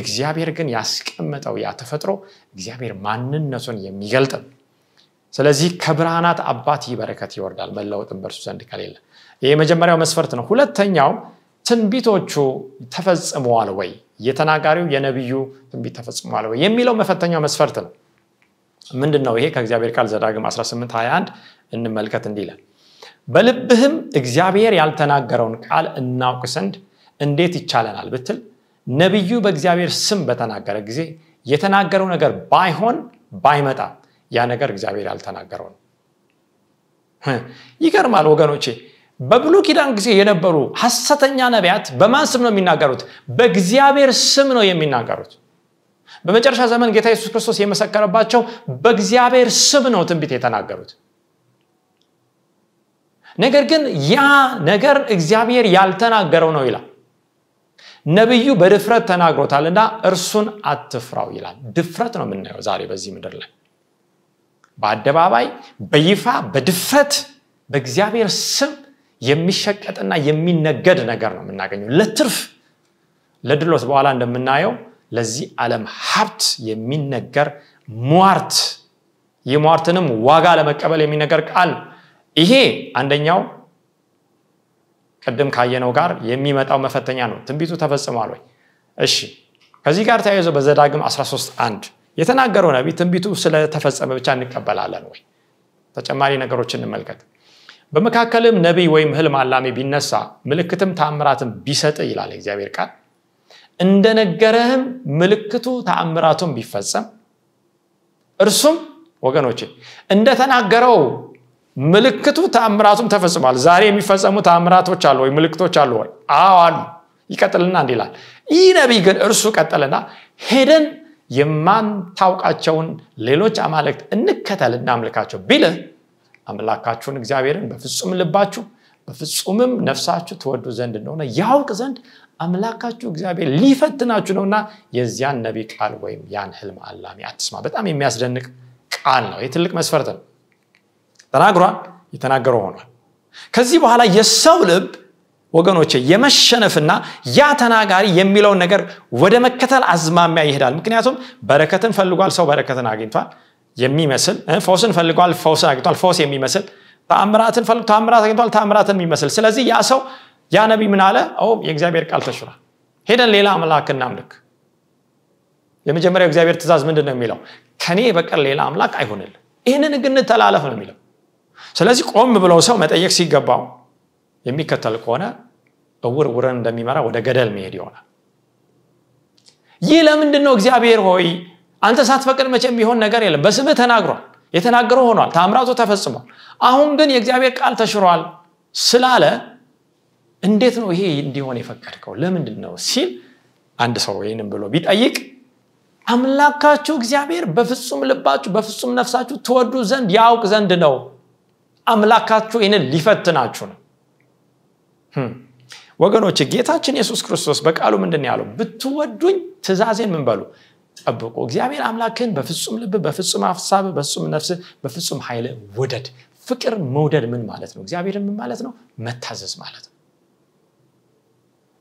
S1: እግዚአብሔር ግን ያስቀመጠው ያ ተፈጥሮ እግዚአብሔር ማንነቱን የሚገልጥ ስለዚህ ከብርሃናት አባት ይህ በረከት ይወርዳል፣ መለወጥን በእርሱ ዘንድ ከሌለ። ይህ የመጀመሪያው መስፈርት ነው። ሁለተኛው ትንቢቶቹ ተፈጽመዋል ወይ የተናጋሪው የነቢዩ ትንቢት ተፈጽሟል ወይ የሚለው መፈተኛው መስፈርት ነው ምንድን ነው ይሄ ከእግዚአብሔር ቃል ዘዳግም 18 21 እንመልከት እንዲለ በልብህም እግዚአብሔር ያልተናገረውን ቃል እናውቅ ዘንድ እንዴት ይቻለናል ብትል ነቢዩ በእግዚአብሔር ስም በተናገረ ጊዜ የተናገረው ነገር ባይሆን ባይመጣ ያ ነገር እግዚአብሔር ያልተናገረው ነው ይገርማል ወገኖቼ በብሉ ኪዳን ጊዜ የነበሩ ሐሰተኛ ነቢያት በማን ስም ነው የሚናገሩት? በእግዚአብሔር ስም ነው የሚናገሩት። በመጨረሻ ዘመን ጌታ የሱስ ክርስቶስ የመሰከረባቸው በእግዚአብሔር ስም ነው ትንቢት የተናገሩት። ነገር ግን ያ ነገር እግዚአብሔር ያልተናገረው ነው ይላል። ነቢዩ በድፍረት ተናግሮታል እና እርሱን አትፍራው ይላል። ድፍረት ነው የምናየው ዛሬ በዚህ ምድር ላይ በአደባባይ በይፋ በድፍረት በእግዚአብሔር ስም የሚሸቀጥና የሚነገድ ነገር ነው የምናገኘው ለትርፍ ለድሎት በኋላ እንደምናየው ለዚህ ዓለም ሀብት የሚነገር ሟርት ሟርትንም ዋጋ ለመቀበል የሚነገር ቃል ይሄ አንደኛው ቅድም ካየነው ጋር የሚመጣው መፈተኛ ነው ትንቢቱ ተፈጽሟል ወይ እሺ ከዚህ ጋር ተያይዞ በዘዳግም 13 አንድ የተናገረው ነቢ ትንቢቱ ስለተፈጸመ ብቻ እንቀበላለን ወይ ተጨማሪ ነገሮችን እንመልከት በመካከልም ነቢይ ወይም ህልም አላሚ ቢነሳ ምልክትም ተአምራትን ቢሰጥ ይላል እግዚአብሔር ቃል እንደነገረህም ምልክቱ ተአምራቱን ቢፈጸም እርሱም ወገኖች እንደተናገረው ምልክቱ ተአምራቱም ተፈጽሟል ዛሬ የሚፈጸሙ ተአምራቶች አሉ ወይ ምልክቶች አሉ ወይ አዎ አሉ ይቀጥልና እንዲላል ይህ ነቢይ ግን እርሱ ቀጥልና ሄደን የማንታውቃቸውን ሌሎች አማልክት እንከተል እናምልካቸው ቢልህ አምላካችሁን እግዚአብሔርን በፍጹም ልባችሁ በፍጹምም ነፍሳችሁ ትወዱ ዘንድ እንደሆነ ያውቅ ዘንድ አምላካችሁ እግዚአብሔር ሊፈትናችሁ ነውና የዚያን ነቢ ቃል ወይም ያን ህልም አላሚ አትስማ በጣም የሚያስደንቅ ቃል ነው የትልቅ መስፈርት ነው ተናግሯል የተናገረው ሆኗል ከዚህ በኋላ የሰው ልብ ወገኖች የመሸነፍና ያ ተናጋሪ የሚለውን ነገር ወደ መከተል አዝማሚያ ይሄዳል ምክንያቱም በረከትን ፈልጓል ሰው በረከትን አግኝቷል የሚመስል ፎስን ፈልጓል፣ ፈውስ አግኝቷል፣ ፎስ የሚመስል ተአምራትን ፈልግ ተአምራት አግኝቷል፣ ተአምራትን የሚመስል ስለዚህ ያ ሰው ያ ነቢ ምን አለ? የእግዚአብሔር ቃል ተሽራ ሄደን ሌላ አምላክ እናምልክ። የመጀመሪያው እግዚአብሔር ትእዛዝ ምንድን ነው የሚለው? ከኔ በቀር ሌላ አምላክ አይሆንል፣ ይህንን ግን ተላለፍ ነው የሚለው። ስለዚህ ቆም ብለው ሰው መጠየቅ ሲገባው የሚከተል ከሆነ እውር ውረን እንደሚመራ ወደ ገደል መሄድ ይሆናል። ይህ ለምንድን ነው እግዚአብሔር ሆይ አንተ ሳትፈቅድ መቼ የሚሆን ነገር የለም በስምህ ተናግሯል የተናገረው ሆኗል ታምራቱ ተፈጽሟል አሁን ግን የእግዚአብሔር ቃል ተሽሯል ስላለ እንዴት ነው ይሄ እንዲሆን የፈቀድከው ለምንድን ነው ሲል አንድ ሰው ይህንም ብሎ ቢጠይቅ አምላካችሁ እግዚአብሔር በፍጹም ልባችሁ በፍጹም ነፍሳችሁ ትወዱ ዘንድ ያውቅ ዘንድ ነው አምላካችሁ ይህንን ሊፈትናችሁ ነው hm። ወገኖች ጌታችን የሱስ ክርስቶስ በቃሉ ምንድን ያለው ብትወዱኝ ትእዛዜን ምንበሉ ጠብቁ። እግዚአብሔር አምላክን በፍጹም ልብ፣ በፍጹም ሀሳብ፣ በፍጹም ነፍስ፣ በፍጹም ኃይል ውደድ። ፍቅር መውደድ ምን ማለት ነው? እግዚአብሔርን ምን ማለት ነው? መታዘዝ ማለት ነው።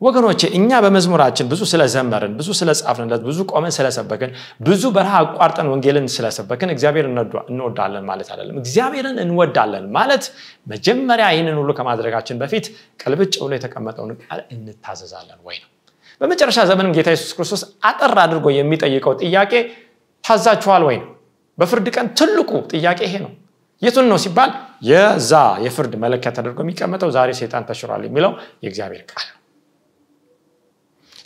S1: ወገኖቼ እኛ በመዝሙራችን ብዙ ስለዘመርን፣ ብዙ ስለጻፍንለት፣ ብዙ ቆመን ስለሰበክን፣ ብዙ በረሃ አቋርጠን ወንጌልን ስለሰበክን እግዚአብሔር እንወዳለን ማለት አይደለም። እግዚአብሔርን እንወዳለን ማለት መጀመሪያ ይህንን ሁሉ ከማድረጋችን በፊት ቀልብጭ ብሎ የተቀመጠውን ቃል እንታዘዛለን ወይ ነው። በመጨረሻ ዘመንም ጌታ ኢየሱስ ክርስቶስ አጠር አድርጎ የሚጠይቀው ጥያቄ ታዛችኋል ወይ ነው። በፍርድ ቀን ትልቁ ጥያቄ ይሄ ነው። የቱን ነው ሲባል የዛ የፍርድ መለከት ተደርጎ የሚቀመጠው ዛሬ ሰይጣን ተሽሯል የሚለው የእግዚአብሔር ቃል ነው።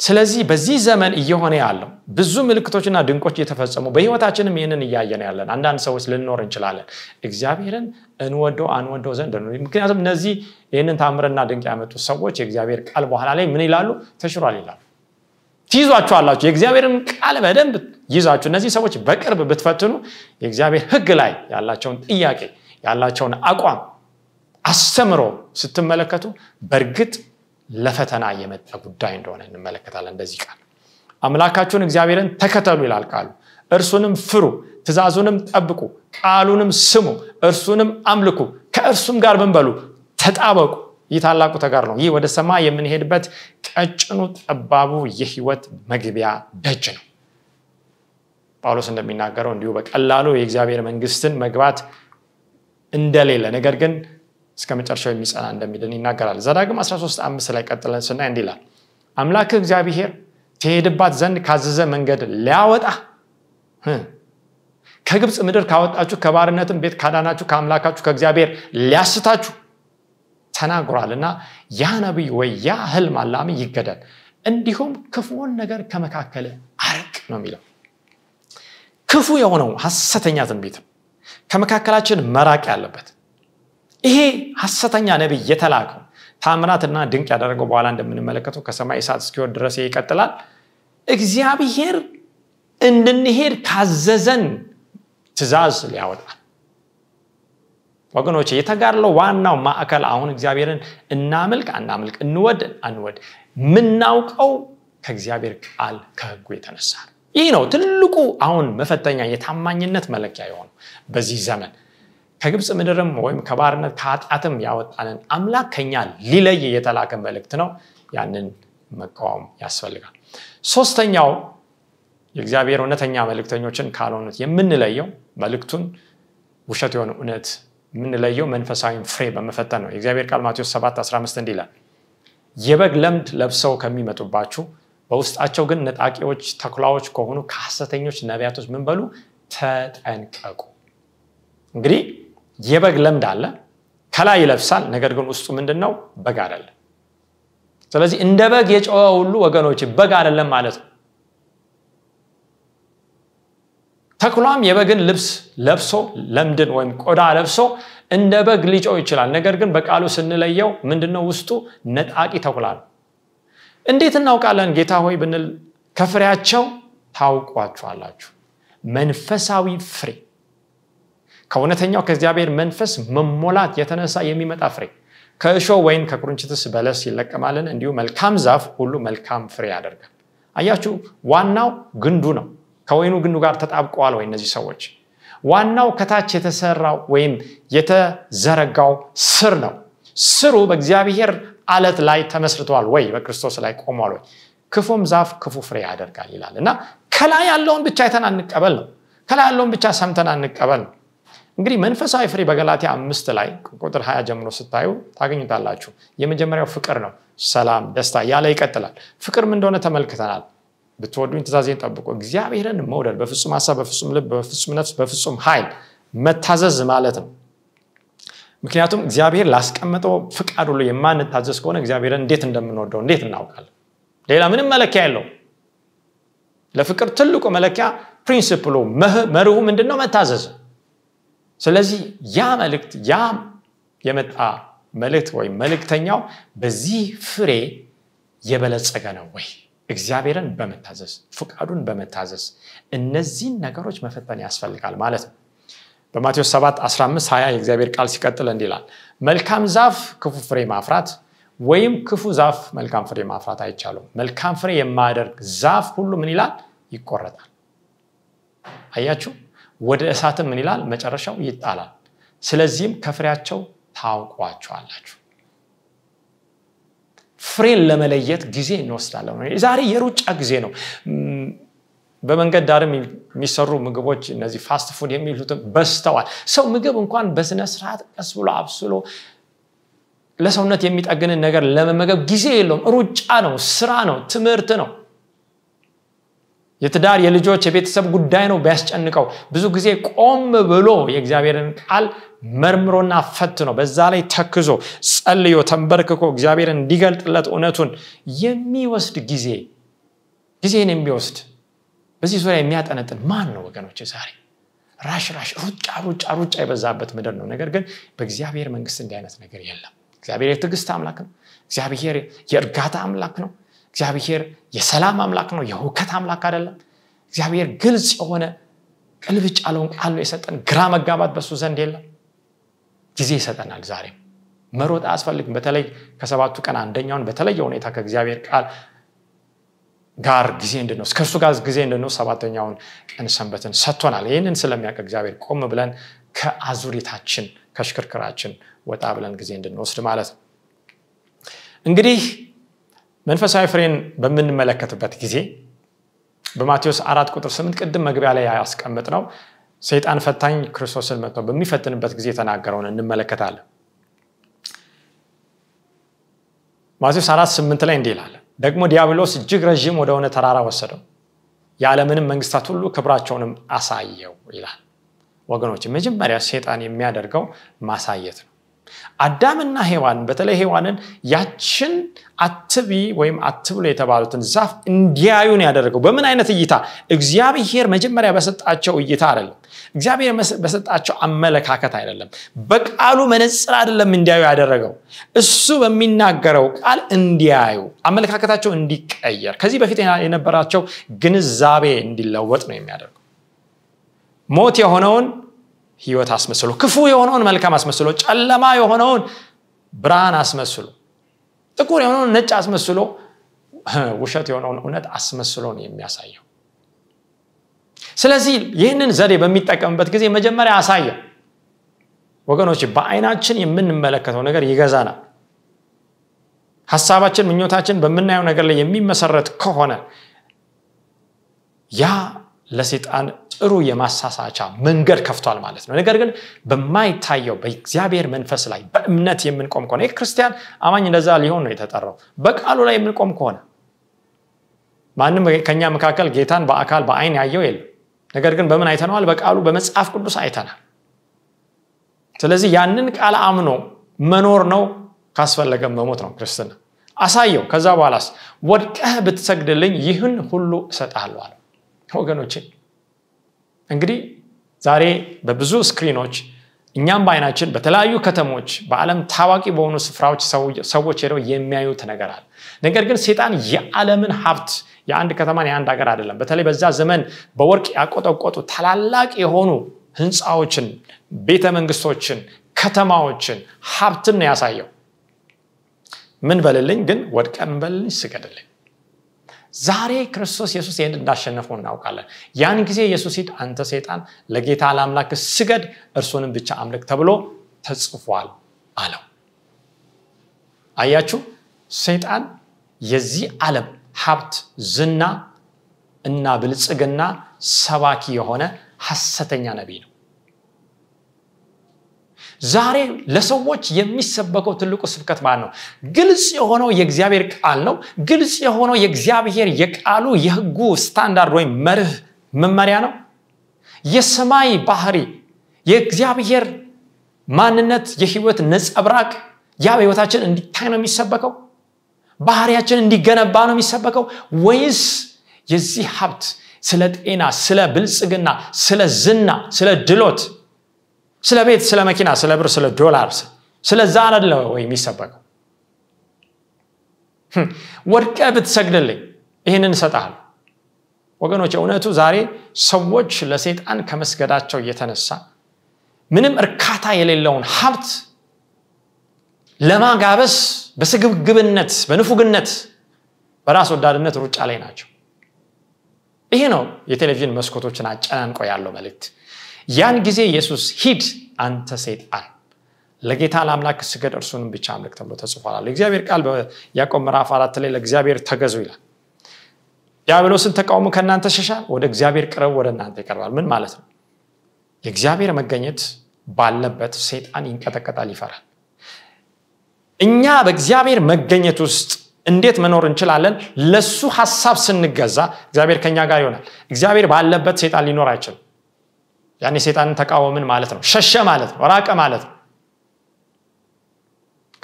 S1: ስለዚህ በዚህ ዘመን እየሆነ ያለው ብዙ ምልክቶችና ድንቆች እየተፈጸሙ በህይወታችንም ይህንን እያየን ያለን አንዳንድ ሰዎች ልንኖር እንችላለን እግዚአብሔርን እንወደው አንወደው ዘንድ ምክንያቱም እነዚህ ይህንን ታምርና ድንቅ ያመጡ ሰዎች የእግዚአብሔር ቃል በኋላ ላይ ምን ይላሉ ተሽሯል ይላሉ ትይዟችኋላችሁ የእግዚአብሔርን ቃል በደንብ ይዛችሁ እነዚህ ሰዎች በቅርብ ብትፈትኑ የእግዚአብሔር ህግ ላይ ያላቸውን ጥያቄ ያላቸውን አቋም አስተምሮ ስትመለከቱ በእርግጥ ለፈተና የመጣ ጉዳይ እንደሆነ እንመለከታለን። እንደዚህ ቃል አምላካችሁን እግዚአብሔርን ተከተሉ ይላል ቃሉ። እርሱንም ፍሩ፣ ትእዛዙንም ጠብቁ፣ ቃሉንም ስሙ፣ እርሱንም አምልኩ፣ ከእርሱም ጋር ብንበሉ ተጣበቁ። ይህ ታላቁ ተጋር ነው። ይህ ወደ ሰማ የምንሄድበት ቀጭኑ ጠባቡ የህይወት መግቢያ ደጅ ነው። ጳውሎስ እንደሚናገረው እንዲሁ በቀላሉ የእግዚአብሔር መንግስትን መግባት እንደሌለ ነገር ግን እስከ መጨረሻው የሚጸና እንደሚድን ይናገራል። ዘዳግም 13 አምስት ላይ ቀጥለን ስናይ እንዲ ይላል አምላክ እግዚአብሔር ትሄድባት ዘንድ ካዘዘ መንገድ ሊያወጣ ከግብፅ ምድር ካወጣችሁ ከባርነትም ቤት ካዳናችሁ ከአምላካችሁ ከእግዚአብሔር ሊያስታችሁ ተናግሯል እና ያ ነቢይ ወይ ያ ህልም አላሚ ይገደል፣ እንዲሁም ክፉውን ነገር ከመካከል አርቅ ነው የሚለው። ክፉ የሆነው ሀሰተኛ ትንቢት ከመካከላችን መራቅ ያለበት ይሄ ሀሰተኛ ነቢይ የተላከው ታምራትና ድንቅ ያደረገው በኋላ እንደምንመለከተው ከሰማይ እሳት እስኪወድ ድረስ ይቀጥላል እግዚአብሔር እንድንሄድ ካዘዘን ትዛዝ ሊያወጣል ወገኖች የተጋርለው ዋናው ማዕከል አሁን እግዚአብሔርን እናምልክ አናምልክ እንወድ አንወድ ምናውቀው ከእግዚአብሔር ቃል ከህጉ የተነሳ ይህ ነው ትልቁ አሁን መፈተኛ የታማኝነት መለኪያ የሆነው በዚህ ዘመን ከግብፅ ምድርም ወይም ከባርነት ከኃጢአትም ያወጣንን አምላክ ከኛ ሊለይ የተላከ መልእክት ነው ያንን መቃወም ያስፈልጋል ሶስተኛው የእግዚአብሔር እውነተኛ መልእክተኞችን ካልሆኑት የምንለየው መልእክቱን ውሸት የሆነ እውነት የምንለየው መንፈሳዊን ፍሬ በመፈተን ነው የእግዚአብሔር ቃል ማቴዎስ 7 15 እንዲህ ይላል የበግ ለምድ ለብሰው ከሚመጡባችሁ በውስጣቸው ግን ነጣቂዎች ተኩላዎች ከሆኑ ከሐሰተኞች ነቢያቶች ምንበሉ ተጠንቀቁ እንግዲህ የበግ ለምድ አለ ከላይ ይለብሳል ነገር ግን ውስጡ ምንድን ነው በግ አይደለም ስለዚህ እንደ በግ የጨዋ ሁሉ ወገኖች በግ አይደለም ማለት ነው ተኩላም የበግን ልብስ ለብሶ ለምድን ወይም ቆዳ ለብሶ እንደ በግ ሊጮው ይችላል ነገር ግን በቃሉ ስንለየው ምንድነው ውስጡ ነጣቂ ተኩላ ነው እንዴት እናውቃለን ጌታ ሆይ ብንል ከፍሬያቸው ታውቋቸዋላችሁ መንፈሳዊ ፍሬ ከእውነተኛው ከእግዚአብሔር መንፈስ መሞላት የተነሳ የሚመጣ ፍሬ ከእሾ ወይን ከቁርንችትስ በለስ ይለቀማልን እንዲሁ መልካም ዛፍ ሁሉ መልካም ፍሬ ያደርጋል አያችሁ ዋናው ግንዱ ነው ከወይኑ ግንዱ ጋር ተጣብቀዋል ወይ እነዚህ ሰዎች ዋናው ከታች የተሰራው ወይም የተዘረጋው ስር ነው ስሩ በእግዚአብሔር አለት ላይ ተመስርተዋል ወይ በክርስቶስ ላይ ቆሟል ወይ ክፉም ዛፍ ክፉ ፍሬ ያደርጋል ይላል እና ከላይ ያለውን ብቻ አይተን አንቀበል ነው ከላይ ያለውን ብቻ ሰምተን አንቀበል ነው እንግዲህ መንፈሳዊ ፍሬ በገላትያ አምስት ላይ ቁጥር ሀያ ጀምሮ ስታዩ ታገኙታላችሁ የመጀመሪያው ፍቅር ነው ሰላም ደስታ ያለ ይቀጥላል ፍቅርም እንደሆነ ተመልክተናል ብትወዱኝ ትዛዜን ጠብቁ እግዚአብሔርን መውደድ በፍጹም ሀሳብ በፍጹም ልብ በፍጹም ነፍስ በፍጹም ኃይል መታዘዝ ማለት ነው ምክንያቱም እግዚአብሔር ላስቀመጠው ፍቃድ ሁሉ የማንታዘዝ ከሆነ እግዚአብሔርን እንዴት እንደምንወደው እንዴት እናውቃለን ሌላ ምንም መለኪያ የለው ለፍቅር ትልቁ መለኪያ ፕሪንስፕሉ መርሁ ምንድነው መታዘዝ ስለዚህ ያ መልእክት ያ የመጣ መልእክት ወይም መልእክተኛው በዚህ ፍሬ የበለጸገ ነው ወይ እግዚአብሔርን በመታዘዝ ፍቃዱን በመታዘዝ እነዚህን ነገሮች መፈተን ያስፈልጋል ማለት ነው በማቴዎስ 7 15 20 የእግዚአብሔር ቃል ሲቀጥል እንዲላል መልካም ዛፍ ክፉ ፍሬ ማፍራት ወይም ክፉ ዛፍ መልካም ፍሬ ማፍራት አይቻሉም መልካም ፍሬ የማያደርግ ዛፍ ሁሉ ምን ይላል ይቆረጣል አያችሁ ወደ እሳትም ምን ይላል መጨረሻው ይጣላል ስለዚህም ከፍሬያቸው ታውቋቸዋላችሁ ፍሬን ለመለየት ጊዜ እንወስዳለን ዛሬ የሩጫ ጊዜ ነው በመንገድ ዳርም የሚሰሩ ምግቦች እነዚህ ፋስት ፉድ የሚሉትም በስተዋል ሰው ምግብ እንኳን በስነ ስርዓት ቀስ ብሎ አብስሎ ለሰውነት የሚጠግንን ነገር ለመመገብ ጊዜ የለውም ሩጫ ነው ስራ ነው ትምህርት ነው የትዳር የልጆች የቤተሰብ ጉዳይ ነው ቢያስጨንቀው ብዙ ጊዜ ቆም ብሎ የእግዚአብሔርን ቃል መርምሮና ፈትኖ በዛ ላይ ተክዞ ጸልዮ ተንበርክኮ እግዚአብሔር እንዲገልጥለት እውነቱን የሚወስድ ጊዜ ጊዜን የሚወስድ በዚህ ዙሪያ የሚያጠነጥን ማን ነው ወገኖች ዛሬ ራሽ ራሽ ሩጫ ሩጫ ሩጫ የበዛበት ምድር ነው ነገር ግን በእግዚአብሔር መንግስት እንዲህ አይነት ነገር የለም እግዚአብሔር የትግስት አምላክ ነው እግዚአብሔር የእርጋታ አምላክ ነው እግዚአብሔር የሰላም አምላክ ነው የውከት አምላክ አይደለም እግዚአብሔር ግልጽ የሆነ ቅልብጭ ያለውን ቃል ነው የሰጠን ግራ መጋባት በሱ ዘንድ የለም ጊዜ ይሰጠናል ዛሬም መሮጥ አያስፈልግም በተለይ ከሰባቱ ቀን አንደኛውን በተለየ ሁኔታ ከእግዚአብሔር ቃል ጋር ጊዜ እንድንወስ ከእርሱ ጋር ጊዜ እንድንወስ ሰባተኛውን ቀን ሰንበትን ሰጥቶናል ይህንን ስለሚያውቅ እግዚአብሔር ቆም ብለን ከአዙሪታችን ከሽክርክራችን ወጣ ብለን ጊዜ እንድንወስድ ማለት ነው እንግዲህ መንፈሳዊ ፍሬን በምንመለከትበት ጊዜ በማቴዎስ አራት ቁጥር ስምንት ቅድም መግቢያ ላይ ያስቀምጥ ነው ሰይጣን ፈታኝ ክርስቶስን መጥቶ በሚፈትንበት ጊዜ የተናገረውን እንመለከታለን ማቴዎስ አራት ስምንት ላይ እንዲህ ይላል ደግሞ ዲያብሎስ እጅግ ረዥም ወደሆነ ተራራ ወሰደው የዓለምንም መንግስታት ሁሉ ክብራቸውንም አሳየው ይላል ወገኖች መጀመሪያ ሴጣን የሚያደርገው ማሳየት ነው አዳምና ሔዋን በተለይ ሔዋንን ያችን አትቢ ወይም አትብሎ የተባሉትን ዛፍ እንዲያዩን ያደረገው በምን አይነት እይታ እግዚአብሔር መጀመሪያ በሰጣቸው እይታ አይደለም እግዚአብሔር በሰጣቸው አመለካከት አይደለም በቃሉ መነፅር አይደለም እንዲያዩ ያደረገው እሱ በሚናገረው ቃል እንዲያዩ አመለካከታቸው እንዲቀየር ከዚህ በፊት የነበራቸው ግንዛቤ እንዲለወጥ ነው የሚያደርገው ሞት የሆነውን ህይወት አስመስሎ ክፉ የሆነውን መልካም አስመስሎ ጨለማ የሆነውን ብርሃን አስመስሎ ጥቁር የሆነውን ነጭ አስመስሎ ውሸት የሆነውን እውነት አስመስሎ ነው የሚያሳየው ስለዚህ ይህንን ዘዴ በሚጠቀምበት ጊዜ መጀመሪያ አሳየው ወገኖች በአይናችን የምንመለከተው ነገር ይገዛናል ሀሳባችን ምኞታችን በምናየው ነገር ላይ የሚመሰረት ከሆነ ያ ለሴጣን ጥሩ የማሳሳቻ መንገድ ከፍቷል ማለት ነው። ነገር ግን በማይታየው በእግዚአብሔር መንፈስ ላይ በእምነት የምንቆም ከሆነ ክርስቲያን አማኝ እንደዛ ሊሆን ነው የተጠራው። በቃሉ ላይ የምንቆም ከሆነ ማንም ከኛ መካከል ጌታን በአካል በአይን ያየው የለም። ነገር ግን በምን አይተነዋል? በቃሉ በመጽሐፍ ቅዱስ አይተናል። ስለዚህ ያንን ቃል አምኖ መኖር ነው፣ ካስፈለገ መሞት ነው ክርስትና። አሳየው። ከዛ በኋላስ ወድቀህ ብትሰግድልኝ ይህን ሁሉ እሰጥሃለሁ አለ። ወገኖቼ እንግዲህ ዛሬ በብዙ ስክሪኖች እኛም በአይናችን በተለያዩ ከተሞች በዓለም ታዋቂ በሆኑ ስፍራዎች ሰዎች ሄደው የሚያዩት ነገር አለ። ነገር ግን ሴጣን የዓለምን ሀብት የአንድ ከተማን የአንድ ሀገር አይደለም። በተለይ በዛ ዘመን በወርቅ ያቆጠቆጡ ታላላቅ የሆኑ ህንፃዎችን፣ ቤተ መንግስቶችን፣ ከተማዎችን፣ ሀብትን ያሳየው። ምን በልልኝ ግን ወድቀ ምን በልልኝ ስገድልኝ ዛሬ ክርስቶስ ኢየሱስ ይህን እንዳሸነፈው እናውቃለን ያን ጊዜ ኢየሱስ ሂድ አንተ ሴጣን ለጌታ ለአምላክ ስገድ እርሱንም ብቻ አምልክ ተብሎ ተጽፏል አለው አያችሁ ሰይጣን የዚህ ዓለም ሀብት ዝና እና ብልጽግና ሰባኪ የሆነ ሐሰተኛ ነቢይ ነው ዛሬ ለሰዎች የሚሰበከው ትልቁ ስብከት ማለት ነው ግልጽ የሆነው የእግዚአብሔር ቃል ነው ግልጽ የሆነው የእግዚአብሔር የቃሉ የህጉ ስታንዳርድ ወይም መርህ መመሪያ ነው የሰማይ ባህሪ የእግዚአብሔር ማንነት የህይወት ነጸብራቅ ያ ህይወታችን እንዲታይ ነው የሚሰበከው ባህርያችን እንዲገነባ ነው የሚሰበከው ወይስ የዚህ ሀብት ስለ ጤና ስለ ብልጽግና ስለ ዝና ስለ ድሎት ስለ ቤት፣ ስለ መኪና፣ ስለ ብር፣ ስለ ዶላር፣ ስለዛ አለ ወይ የሚሰበቀው ወድቀ ብትሰግድልኝ ይህንን እሰጥሃለሁ። ወገኖች እውነቱ ዛሬ ሰዎች ለሰይጣን ከመስገዳቸው እየተነሳ ምንም እርካታ የሌለውን ሀብት ለማጋበስ በስግብግብነት፣ በንፉግነት፣ በራስ ወዳድነት ሩጫ ላይ ናቸው። ይሄ ነው የቴሌቪዥን መስኮቶችን አጨናንቆ ያለው መልእክት። ያን ጊዜ ኢየሱስ ሂድ አንተ ሰይጣን ለጌታ ለአምላክ ስገድ እርሱንም ብቻ አምልክ ተብሎ ተጽፏላል እግዚአብሔር ቃል በያቆብ ምራፍ አራት ላይ ለእግዚአብሔር ተገዙ ይላል ዲያብሎስን ተቃውሞ ከእናንተ ሸሻል ወደ እግዚአብሔር ቅረብ ወደ እናንተ ይቀርባል ምን ማለት ነው የእግዚአብሔር መገኘት ባለበት ሰይጣን ይንቀጠቀጣል ይፈራል እኛ በእግዚአብሔር መገኘት ውስጥ እንዴት መኖር እንችላለን ለሱ ሀሳብ ስንገዛ እግዚአብሔር ከኛ ጋር ይሆናል እግዚአብሔር ባለበት ሴጣን ሊኖር አይችልም ያኔ ሴጣን ተቃወምን ማለት ነው ሸሸ ማለት ነው ራቀ ማለት ነው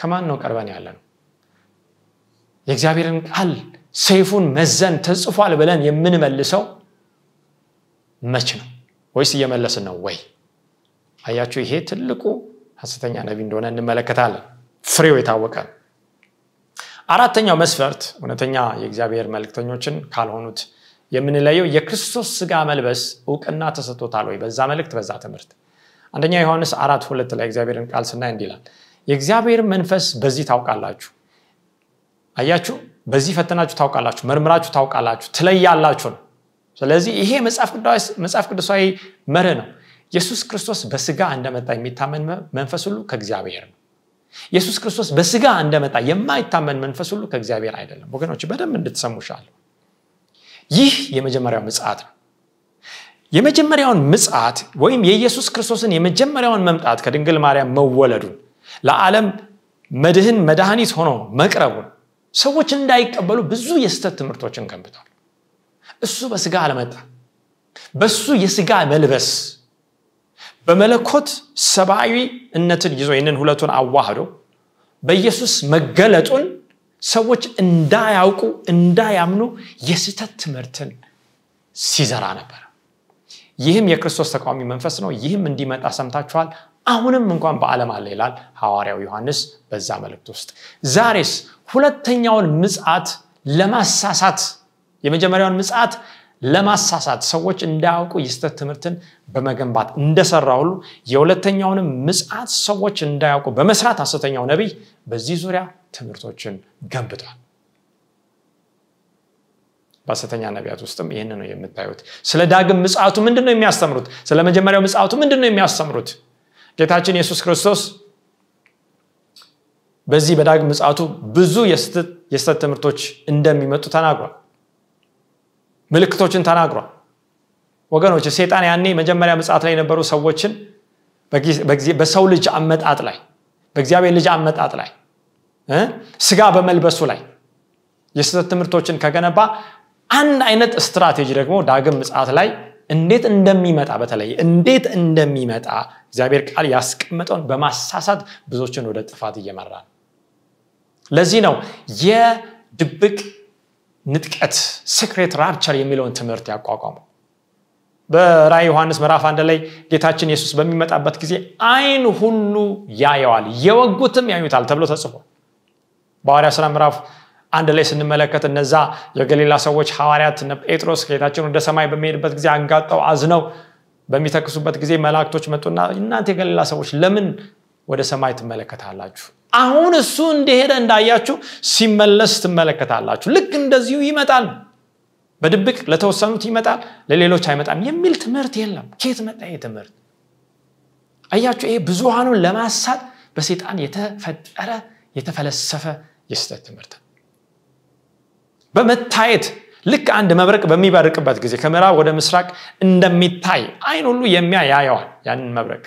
S1: ከማን ነው ቀርበን ያለ ነው የእግዚአብሔርን ቃል ሰይፉን መዘን ተጽፏል ብለን የምንመልሰው መች ነው ወይስ እየመለስን ነው ወይ አያችሁ ይሄ ትልቁ ሀሰተኛ ነቢ እንደሆነ እንመለከታለን ፍሬው የታወቀ አራተኛው መስፈርት እውነተኛ የእግዚአብሔር መልክተኞችን ካልሆኑት የምንለየው የክርስቶስ ስጋ መልበስ እውቅና ተሰጥቶታል ወይ በዛ መልእክት በዛ ትምህርት አንደኛ ዮሐንስ አራት ሁለት ላይ እግዚአብሔርን ቃል ስናይ እንዲላል የእግዚአብሔር መንፈስ በዚህ ታውቃላችሁ አያችሁ በዚህ ፈተናችሁ ታውቃላችሁ መርምራችሁ ታውቃላችሁ ትለያላችሁ ነው ስለዚህ ይሄ መጽሐፍ ቅዱሳዊ መርህ ነው ኢየሱስ ክርስቶስ በስጋ እንደመጣ የሚታመን መንፈስ ሁሉ ከእግዚአብሔር ነው ኢየሱስ ክርስቶስ በስጋ እንደመጣ የማይታመን መንፈስ ሁሉ ከእግዚአብሔር አይደለም ወገኖች በደንብ እንድትሰሙሻለሁ ይህ የመጀመሪያው ምጽት ነው። የመጀመሪያውን ምጽት ወይም የኢየሱስ ክርስቶስን የመጀመሪያውን መምጣት ከድንግል ማርያም መወለዱን ለዓለም መድህን መድኃኒት ሆኖ መቅረቡን ሰዎች እንዳይቀበሉ ብዙ የስህተት ትምህርቶችን ገንብቷል። እሱ በስጋ አለመጣ በሱ የስጋ መልበስ በመለኮት ሰብአዊነትን ይዞ ይህንን ሁለቱን አዋህዶ በኢየሱስ መገለጡን ሰዎች እንዳያውቁ እንዳያምኑ የስህተት ትምህርትን ሲዘራ ነበር ይህም የክርስቶስ ተቃዋሚ መንፈስ ነው ይህም እንዲመጣ ሰምታችኋል አሁንም እንኳን በዓለም አለ ይላል ሐዋርያው ዮሐንስ በዛ መልእክት ውስጥ ዛሬስ ሁለተኛውን ምጽት ለማሳሳት የመጀመሪያውን ምጽት ለማሳሳት ሰዎች እንዳያውቁ የስተት ትምህርትን በመገንባት እንደሰራ ሁሉ የሁለተኛውንም ምጽት ሰዎች እንዳያውቁ በመስራት አሰተኛው ነቢይ በዚህ ዙሪያ ትምህርቶችን ገንብቷል በአሰተኛ ነቢያት ውስጥም ይህን ነው የምታዩት ስለ ዳግም ምጽቱ ምንድን ነው የሚያስተምሩት ስለ መጀመሪያው ምጽቱ ምንድን ነው የሚያስተምሩት ጌታችን ኢየሱስ ክርስቶስ በዚህ በዳግም ምጽቱ ብዙ የስተት ትምህርቶች እንደሚመጡ ተናግሯል ምልክቶችን ተናግሯል ወገኖች ሴጣን ያኔ መጀመሪያ ምጽት ላይ የነበሩ ሰዎችን በሰው ልጅ አመጣጥ ላይ በእግዚአብሔር ልጅ አመጣጥ ላይ ስጋ በመልበሱ ላይ የስህተት ትምህርቶችን ከገነባ አንድ አይነት ስትራቴጂ ደግሞ ዳግም ምጽት ላይ እንዴት እንደሚመጣ በተለይ እንዴት እንደሚመጣ እግዚአብሔር ቃል ያስቀመጠውን በማሳሳት ብዙዎችን ወደ ጥፋት እየመራ ነው ለዚህ ነው የድብቅ ንጥቀት ሴክሬት ራፕቸር የሚለውን ትምህርት ያቋቋሙ በራይ ዮሐንስ ምዕራፍ አንድ ላይ ጌታችን የሱስ በሚመጣበት ጊዜ አይን ሁሉ ያየዋል የወጉትም ያዩታል ተብሎ ተጽፏል በሐዋርያ ስራ ምዕራፍ አንድ ላይ ስንመለከት እነዛ የገሊላ ሰዎች ሐዋርያት ጴጥሮስ ጌታችን ወደ ሰማይ በሚሄድበት ጊዜ አንጋጠው አዝነው በሚተክሱበት ጊዜ መላእክቶች መጡና እናንተ የገሌላ ሰዎች ለምን ወደ ሰማይ ትመለከታላችሁ አሁን እሱ እንደሄደ እንዳያችሁ ሲመለስ ትመለከታላችሁ ልክ እንደዚሁ ይመጣል በድብቅ ለተወሰኑት ይመጣል ለሌሎች አይመጣም የሚል ትምህርት የለም ኬት መጣ ይሄ ትምህርት አያችሁ ይሄ ብዙሃኑን ለማሳት በሴጣን የተፈጠረ የተፈለሰፈ የስተት ትምህርት በመታየት ልክ አንድ መብረቅ በሚበርቅበት ጊዜ ከምዕራብ ወደ ምስራቅ እንደሚታይ አይን ሁሉ የሚያያየዋል ያንን መብረቅ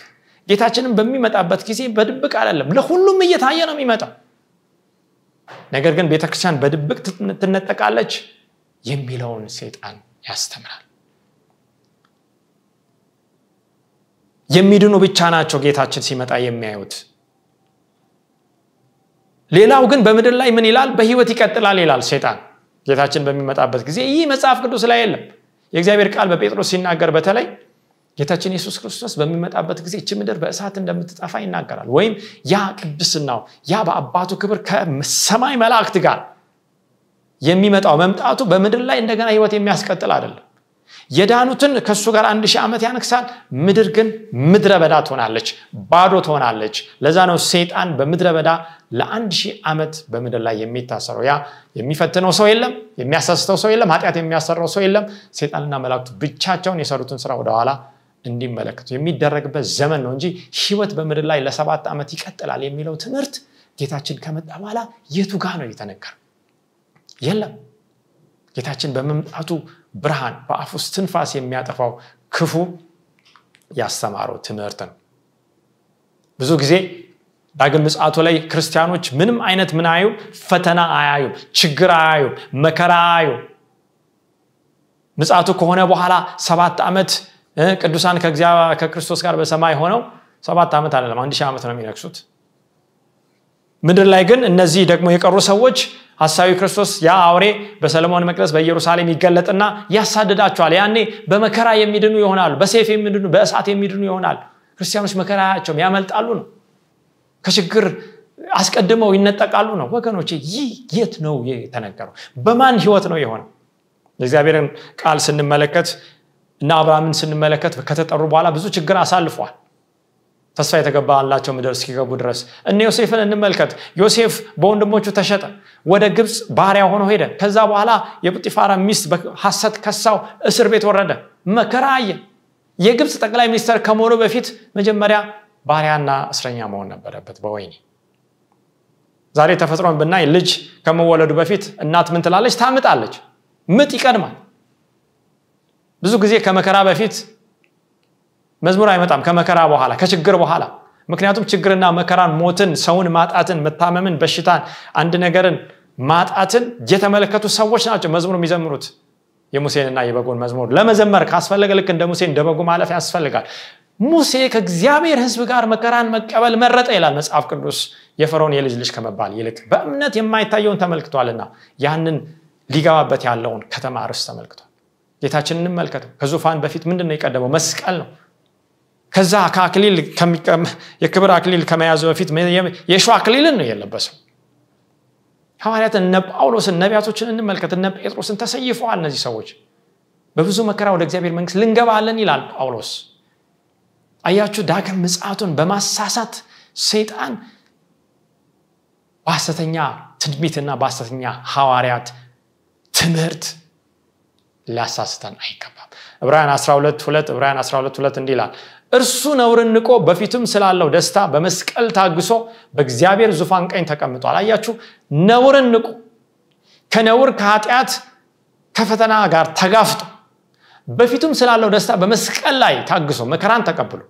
S1: ጌታችንን በሚመጣበት ጊዜ በድብቅ አይደለም ለሁሉም እየታየ ነው የሚመጣው ነገር ግን ቤተክርስቲያን በድብቅ ትነጠቃለች የሚለውን ሴጣን ያስተምራል የሚድኑ ብቻ ናቸው ጌታችን ሲመጣ የሚያዩት ሌላው ግን በምድር ላይ ምን ይላል በህይወት ይቀጥላል ይላል ሴጣን ጌታችን በሚመጣበት ጊዜ ይህ መጽሐፍ ቅዱስ ላይ የለም የእግዚአብሔር ቃል በጴጥሮስ ሲናገር በተለይ ጌታችን ኢየሱስ ክርስቶስ በሚመጣበት ጊዜ እች ምድር በእሳት እንደምትጠፋ ይናገራል ወይም ያ ቅድስናው ያ በአባቱ ክብር ከሰማይ መላእክት ጋር የሚመጣው መምጣቱ በምድር ላይ እንደገና ህይወት የሚያስቀጥል አይደለም የዳኑትን ከእሱ ጋር አንድ ሺህ ዓመት ያነክሳል። ምድር ግን ምድረ በዳ ትሆናለች ባዶ ትሆናለች ለዛ ነው ሰይጣን በምድረ በዳ ለአንድ ሺህ ዓመት በምድር ላይ የሚታሰረው ያ የሚፈትነው ሰው የለም የሚያሳስተው ሰው የለም ኃጢአት የሚያሰራው ሰው የለም ሴጣንና መላእክቱ ብቻቸውን የሰሩትን ስራ ወደኋላ እንዲመለከቱ የሚደረግበት ዘመን ነው እንጂ ህይወት በምድር ላይ ለሰባት ዓመት ይቀጥላል የሚለው ትምህርት ጌታችን ከመጣ በኋላ የቱ ጋ ነው የተነገረ የለም ጌታችን በመምጣቱ ብርሃን በአፉ ትንፋስ የሚያጠፋው ክፉ ያስተማረው ትምህርት ነው ብዙ ጊዜ ዳግም ምጽቱ ላይ ክርስቲያኖች ምንም አይነት ምን አዩ ፈተና አያዩም ችግር አያዩም መከራ አያዩ ምጽቱ ከሆነ በኋላ ሰባት ዓመት ቅዱሳን ከክርስቶስ ጋር በሰማይ ሆነው ሰባት ዓመት አለ አንድ ሺህ ዓመት ነው የሚነግሱት ምድር ላይ ግን እነዚህ ደግሞ የቀሩ ሰዎች ሀሳዊ ክርስቶስ ያ አውሬ በሰለሞን መቅደስ በኢየሩሳሌም ይገለጥና ያሳድዳቸዋል ያኔ በመከራ የሚድኑ ይሆናሉ በሴፍ የሚድኑ በእሳት የሚድኑ ይሆናል ክርስቲያኖች መከራ ያቸውም ያመልጣሉ ነው ከችግር አስቀድመው ይነጠቃሉ ነው ወገኖች ይህ የት ነው የተነገረው በማን ህይወት ነው የሆነ የእግዚአብሔርን ቃል ስንመለከት እና አብርሃምን ስንመለከት ከተጠሩ በኋላ ብዙ ችግር አሳልፏል ተስፋ የተገባላቸው ምድር እስኪገቡ ድረስ እነ ዮሴፍን እንመልከት ዮሴፍ በወንድሞቹ ተሸጠ ወደ ግብፅ ባሪያ ሆኖ ሄደ ከዛ በኋላ የጲጢፋራ ሚስት በሐሰት ከሳው እስር ቤት ወረደ መከራ አየ የግብፅ ጠቅላይ ሚኒስተር ከመሆኑ በፊት መጀመሪያ ባሪያና እስረኛ መሆን ነበረበት በወይኒ ዛሬ ተፈጥሮን ብናይ ልጅ ከመወለዱ በፊት እናት ምን ትላለች ታምጣለች ምጥ ይቀድማል ብዙ ጊዜ ከመከራ በፊት መዝሙር አይመጣም ከመከራ በኋላ ከችግር በኋላ ምክንያቱም ችግርና መከራን ሞትን ሰውን ማጣትን መታመምን በሽታን አንድ ነገርን ማጣትን የተመለከቱ ሰዎች ናቸው መዝሙር የሚዘምሩት የሙሴንና የበጎን መዝሙር ለመዘመር ካስፈለገ ልክ እንደ ሙሴ እንደ በጎ ማለፍ ያስፈልጋል ሙሴ ከእግዚአብሔር ህዝብ ጋር መከራን መቀበል መረጠ ይላል መጽሐፍ ቅዱስ የፈርዖን የልጅ ልጅ ከመባል ይልቅ በእምነት የማይታየውን ተመልክቷልና ያንን ሊገባበት ያለውን ከተማ ርስ ተመልክቷል ጌታችን እንመልከተው ከዙፋን በፊት ምንድን ነው የቀደመው መስቀል ነው ከዛ ከአክሊል የክብር አክሊል ከመያዙ በፊት የሾ አክሊልን ነው የለበሰው ሐዋርያት እነ ጳውሎስን ነቢያቶችን እንመልከት እነ ጴጥሮስን ተሰይፈዋል እነዚህ ሰዎች በብዙ መከራ ወደ እግዚአብሔር መንግስት ልንገባለን ይላል ጳውሎስ አያችሁ ዳግም ምጽቱን በማሳሳት ሰይጣን በሐሰተኛ ትንቢትና በሐሰተኛ ሐዋርያት ትምህርት ሊያሳስተን አይገባም ዕብራውያን 122 ዕብራውያን 12 እንዲህ ይላል እርሱ ነውርን ንቆ በፊቱም ስላለው ደስታ በመስቀል ታግሶ በእግዚአብሔር ዙፋን ቀኝ ተቀምጧል አያችሁ ነውርን ንቁ ከነውር ከኃጢአት ከፈተና ጋር ተጋፍጦ በፊቱም ስላለው ደስታ በመስቀል ላይ ታግሶ መከራን ተቀብሎ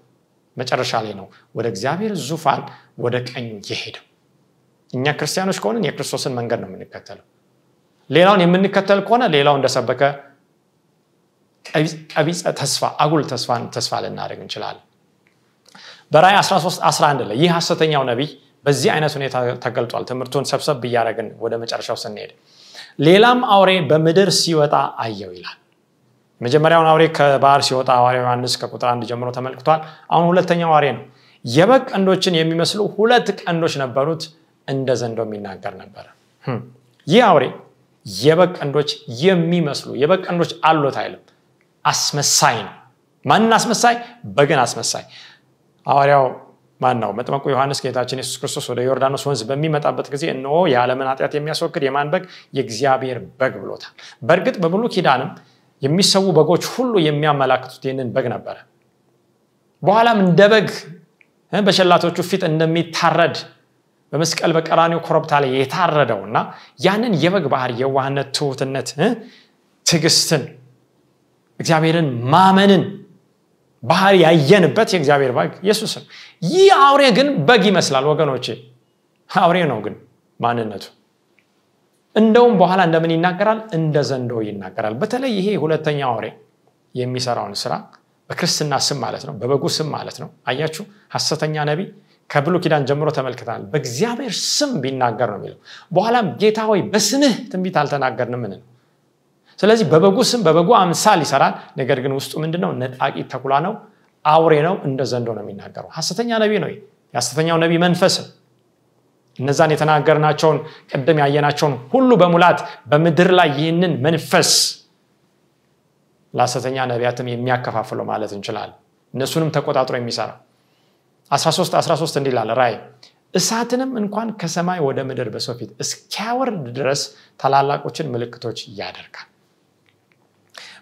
S1: መጨረሻ ላይ ነው ወደ እግዚአብሔር ዙፋን ወደ ቀኝ የሄደው እኛ ክርስቲያኖች ከሆንን የክርስቶስን መንገድ ነው የምንከተለው ሌላውን የምንከተል ከሆነ ሌላው እንደሰበከ አቢጸ ተስፋ አጉል ተስፋን ተስፋ ልናደርግ እንችላለን በራይ 11 ላይ ይህ ሀሰተኛው ነቢይ በዚህ አይነት ሁኔታ ተገልጧል ትምህርቱን ሰብሰብ ብያደረግን ወደ መጨረሻው ስንሄድ ሌላም አውሬ በምድር ሲወጣ አየው ይላል መጀመሪያውን አውሬ ከባህር ሲወጣ አዋሪ ዮሐንስ ከቁጥር አንድ ጀምሮ ተመልክቷል አሁን ሁለተኛው አውሬ ነው የበግ ቀንዶችን የሚመስሉ ሁለት ቀንዶች ነበሩት እንደ ዘንዶ የሚናገር ነበረ ይህ አውሬ የበግ ቀንዶች የሚመስሉ የበግ ቀንዶች አሉት አይልም አስመሳይ ነው ማንን አስመሳይ በግን አስመሳይ አዋርያው ማን ነው መጥመቁ ዮሐንስ ጌታችን የሱስ ክርስቶስ ወደ ዮርዳኖስ ወንዝ በሚመጣበት ጊዜ እነሆ የዓለምን ኃጢአት የሚያስወግድ የማን በግ የእግዚአብሔር በግ ብሎታል በእርግጥ በብሉ ኪዳንም የሚሰዉ በጎች ሁሉ የሚያመላክቱት ይህንን በግ ነበረ በኋላም እንደ በግ በሸላቶቹ ፊት እንደሚታረድ በመስቀል በቀራኒው ኮረብታ ላይ የታረደው እና ያንን የበግ ባህር የዋህነት ትሁትነት ትግስትን እግዚአብሔርን ማመንን ባህር ያየንበት የእግዚአብሔር ባግ ኢየሱስ ነው ይህ አውሬ ግን በግ ይመስላል ወገኖቼ አውሬ ነው ግን ማንነቱ እንደውም በኋላ እንደምን ይናገራል እንደ ዘንዶ ይናገራል በተለይ ይሄ ሁለተኛ አውሬ የሚሰራውን ስራ በክርስትና ስም ማለት ነው በበጉ ስም ማለት ነው አያችሁ ሐሰተኛ ነቢ ከብሉ ኪዳን ጀምሮ ተመልክተናል በእግዚአብሔር ስም ቢናገር ነው የሚለው በኋላም ጌታ ሆይ በስምህ ትንቢት አልተናገርንምን ነው ስለዚህ በበጉ ስም በበጉ አምሳል ይሰራል። ነገር ግን ውስጡ ምንድነው ነጣቂ ተኩላ ነው፣ አውሬ ነው፣ እንደ ዘንዶ ነው የሚናገረው። ሀሰተኛ ነቢ ነው። የሀሰተኛው ነቢ መንፈስ እነዛን የተናገርናቸውን ቅድም ያየናቸውን ሁሉ በሙላት በምድር ላይ ይህንን መንፈስ ለሀሰተኛ ነቢያትም የሚያከፋፍለው ማለት እንችላል እነሱንም ተቆጣጥሮ የሚሰራ 13 13 እንዲህ ራይ እሳትንም እንኳን ከሰማይ ወደ ምድር በሰው ፊት እስኪያወርድ ድረስ ታላላቆችን ምልክቶች ያደርጋል።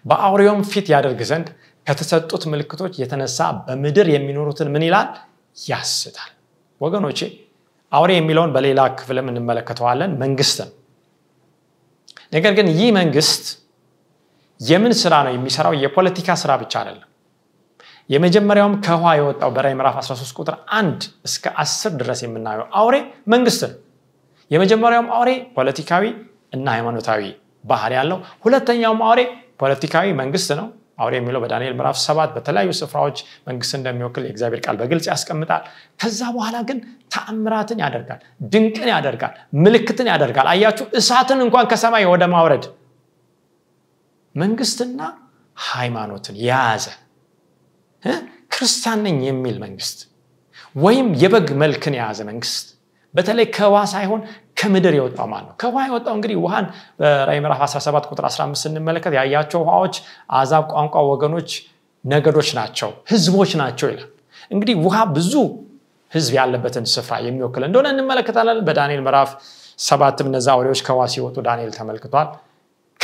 S1: በአውሬውም ፊት ያደርግ ዘንድ ከተሰጡት ምልክቶች የተነሳ በምድር የሚኖሩትን ምን ይላል ያስታል ወገኖቼ አውሬ የሚለውን በሌላ ክፍልም እንመለከተዋለን መንግስት። ነገር ግን ይህ መንግስት የምን ስራ ነው የሚሰራው የፖለቲካ ስራ ብቻ አይደለም የመጀመሪያውም ከውሃ የወጣው በራይ ምዕራፍ 13 ቁጥር 1 እስከ 10 ድረስ የምናየው አውሬ መንግስት ነው የመጀመሪያውም አውሬ ፖለቲካዊ እና ሃይማኖታዊ ባህር ያለው ሁለተኛውም አውሬ ፖለቲካዊ መንግስት ነው አውሬ የሚለው በዳንኤል ምዕራፍ ሰባት በተለያዩ ስፍራዎች መንግስት እንደሚወክል የእግዚአብሔር ቃል በግልጽ ያስቀምጣል ከዛ በኋላ ግን ተአምራትን ያደርጋል ድንቅን ያደርጋል ምልክትን ያደርጋል አያችሁ እሳትን እንኳን ከሰማይ ወደ ማውረድ መንግስትና ሃይማኖትን የያዘ ክርስቲያን ነኝ የሚል መንግስት ወይም የበግ መልክን የያዘ መንግስት በተለይ ከዋ ሳይሆን ከምድር የወጣው ማለት ነው ከውሃ የወጣው እንግዲህ ውሃን በራይ ምራፍ 17 ቁጥር 15 ስንመለከት ያያቸው ውሃዎች አዛብ ቋንቋ ወገኖች ነገዶች ናቸው ህዝቦች ናቸው ይላል እንግዲህ ውሃ ብዙ ህዝብ ያለበትን ስፍራ የሚወክል እንደሆነ እንመለከታለን በዳንኤል ምራፍ ሰባትም እነዛ አውሬዎች ከውሃ ሲወጡ ዳንኤል ተመልክቷል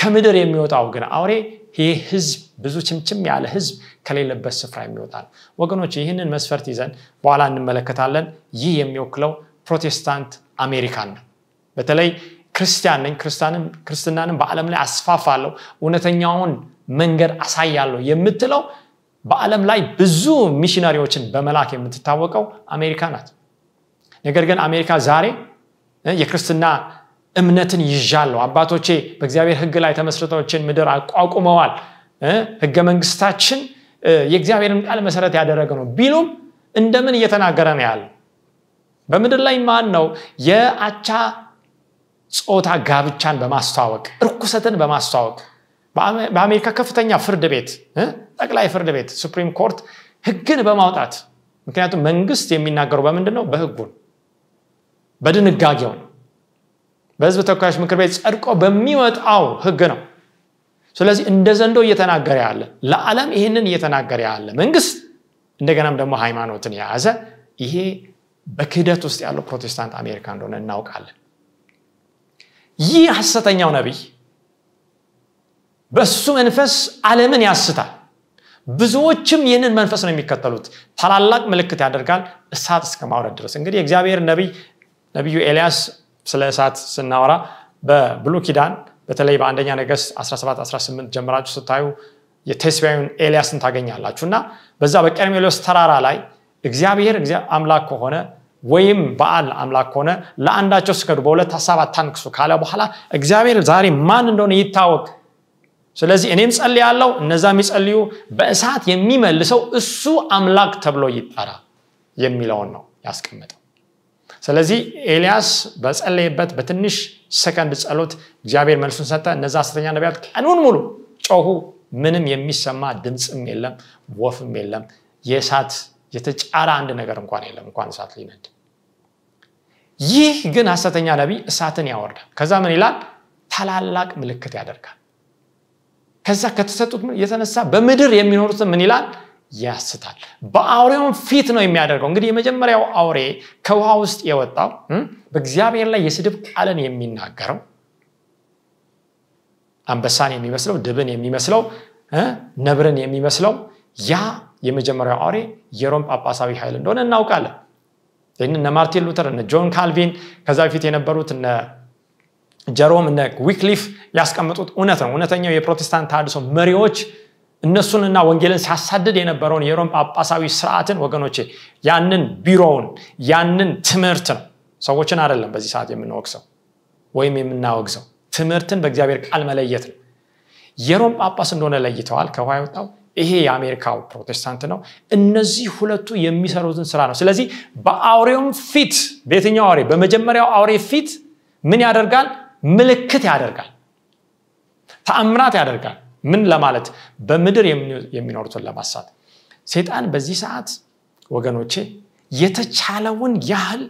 S1: ከምድር የሚወጣው ግን አውሬ ይህ ህዝብ ብዙ ችምችም ያለ ህዝብ ከሌለበት ስፍራ የሚወጣ ነው ወገኖች ይህንን መስፈርት ይዘን በኋላ እንመለከታለን ይህ የሚወክለው ፕሮቴስታንት አሜሪካን ነው በተለይ ክርስቲያን ነኝ ክርስትናንም በዓለም ላይ አስፋፋለሁ እውነተኛውን መንገድ አሳያለሁ የምትለው በዓለም ላይ ብዙ ሚሽነሪዎችን በመላክ የምትታወቀው አሜሪካ ናት ነገር ግን አሜሪካ ዛሬ የክርስትና እምነትን ይዣለሁ አባቶቼ በእግዚአብሔር ህግ ላይ ተመስርቶችን ምድር አቋቁመዋል ህገ መንግስታችን የእግዚአብሔርን ቃል መሰረት ያደረገ ነው ቢሉም እንደምን እየተናገረ ነው ያለ በምድር ላይ ማን ነው የአቻ ጾታ ጋብቻን በማስተዋወቅ እርኩሰትን በማስተዋወቅ በአሜሪካ ከፍተኛ ፍርድ ቤት ጠቅላይ ፍርድ ቤት ሱፕሪም ኮርት ህግን በማውጣት ምክንያቱም መንግስት የሚናገሩ በምንድን ነው በህጉን በድንጋጌው በህዝብ ተወካዮች ምክር ቤት ጸድቆ በሚወጣው ህግ ነው ስለዚህ እንደ ዘንዶ እየተናገረ ያለ ለዓለም ይህንን እየተናገረ ያለ መንግስት እንደገናም ደግሞ ሃይማኖትን የያዘ ይሄ በክህደት ውስጥ ያለው ፕሮቴስታንት አሜሪካ እንደሆነ እናውቃለን ይህ ሐሰተኛው ነቢይ በእሱ መንፈስ ዓለምን ያስታል ብዙዎችም ይህንን መንፈስ ነው የሚከተሉት ታላላቅ ምልክት ያደርጋል እሳት እስከ ማውረድ ድረስ እንግዲህ እግዚአብሔር ነቢይ ነቢዩ ኤልያስ ስለ እሳት ስናወራ በብሉ ኪዳን በተለይ በአንደኛ ነገስት 1718 ጀምራችሁ ስታዩ የቴስቢያዊን ኤልያስን ታገኛላችሁ እና በዛ በቀርሜሎስ ተራራ ላይ እግዚአብሔር አምላክ ከሆነ ወይም በአል አምላክ ከሆነ ለአንዳቸው ስከዱ በሁለት ሀሳብ አታንክሱ ካለ በኋላ እግዚአብሔር ዛሬ ማን እንደሆነ ይታወቅ ስለዚህ እኔም ጸል ያለው እነዛ የሚጸልዩ በእሳት የሚመልሰው እሱ አምላክ ተብሎ ይጠራ የሚለውን ነው ያስቀመጠው ስለዚህ ኤልያስ በጸለይበት በትንሽ ሰከንድ ጸሎት እግዚአብሔር መልሱን ሰጠ እነዛ አስተኛ ነቢያት ቀኑን ሙሉ ጮሁ ምንም የሚሰማ ድምፅም የለም ወፍም የለም የእሳት የተጫረ አንድ ነገር እንኳን የለም እንኳን እሳት ሊነድ ይህ ግን አሰተኛ ነቢይ እሳትን ያወርዳል ከዛ ምን ይላል ታላላቅ ምልክት ያደርጋል ከዛ ከተሰጡት የተነሳ በምድር የሚኖሩትን ምን ይላል ያስታል በአውሬውን ፊት ነው የሚያደርገው እንግዲህ የመጀመሪያው አውሬ ከውሃ ውስጥ የወጣው በእግዚአብሔር ላይ የስድብ ቃልን የሚናገረው አንበሳን የሚመስለው ድብን የሚመስለው ነብርን የሚመስለው ያ የመጀመሪያው አውሬ የሮም ጳጳሳዊ ኃይል እንደሆነ እናውቃለን። ይህን እነ ማርቲን ሉተር፣ እነ ጆን ካልቪን ከዛ በፊት የነበሩት እነ ጀሮም፣ እነ ዊክሊፍ ያስቀመጡት እውነት ነው። እውነተኛው የፕሮቴስታንት ታድሶ መሪዎች እነሱንና ወንጌልን ሲያሳድድ የነበረውን የሮም ጳጳሳዊ ስርዓትን ወገኖቼ፣ ያንን ቢሮውን ያንን ትምህርት ነው። ሰዎችን አይደለም በዚህ ሰዓት የምንወቅሰው ወይም የምናወግዘው፣ ትምህርትን በእግዚአብሔር ቃል መለየት ነው። የሮም ጳጳስ እንደሆነ ለይተዋል። ከውሃ የወጣው ይሄ የአሜሪካው ፕሮቴስታንት ነው። እነዚህ ሁለቱ የሚሰሩትን ስራ ነው። ስለዚህ በአውሬውም ፊት በየትኛው አውሬ? በመጀመሪያው አውሬ ፊት ምን ያደርጋል? ምልክት ያደርጋል፣ ተአምራት ያደርጋል። ምን ለማለት? በምድር የሚኖሩትን ለማሳት። ሴጣን በዚህ ሰዓት ወገኖቼ የተቻለውን ያህል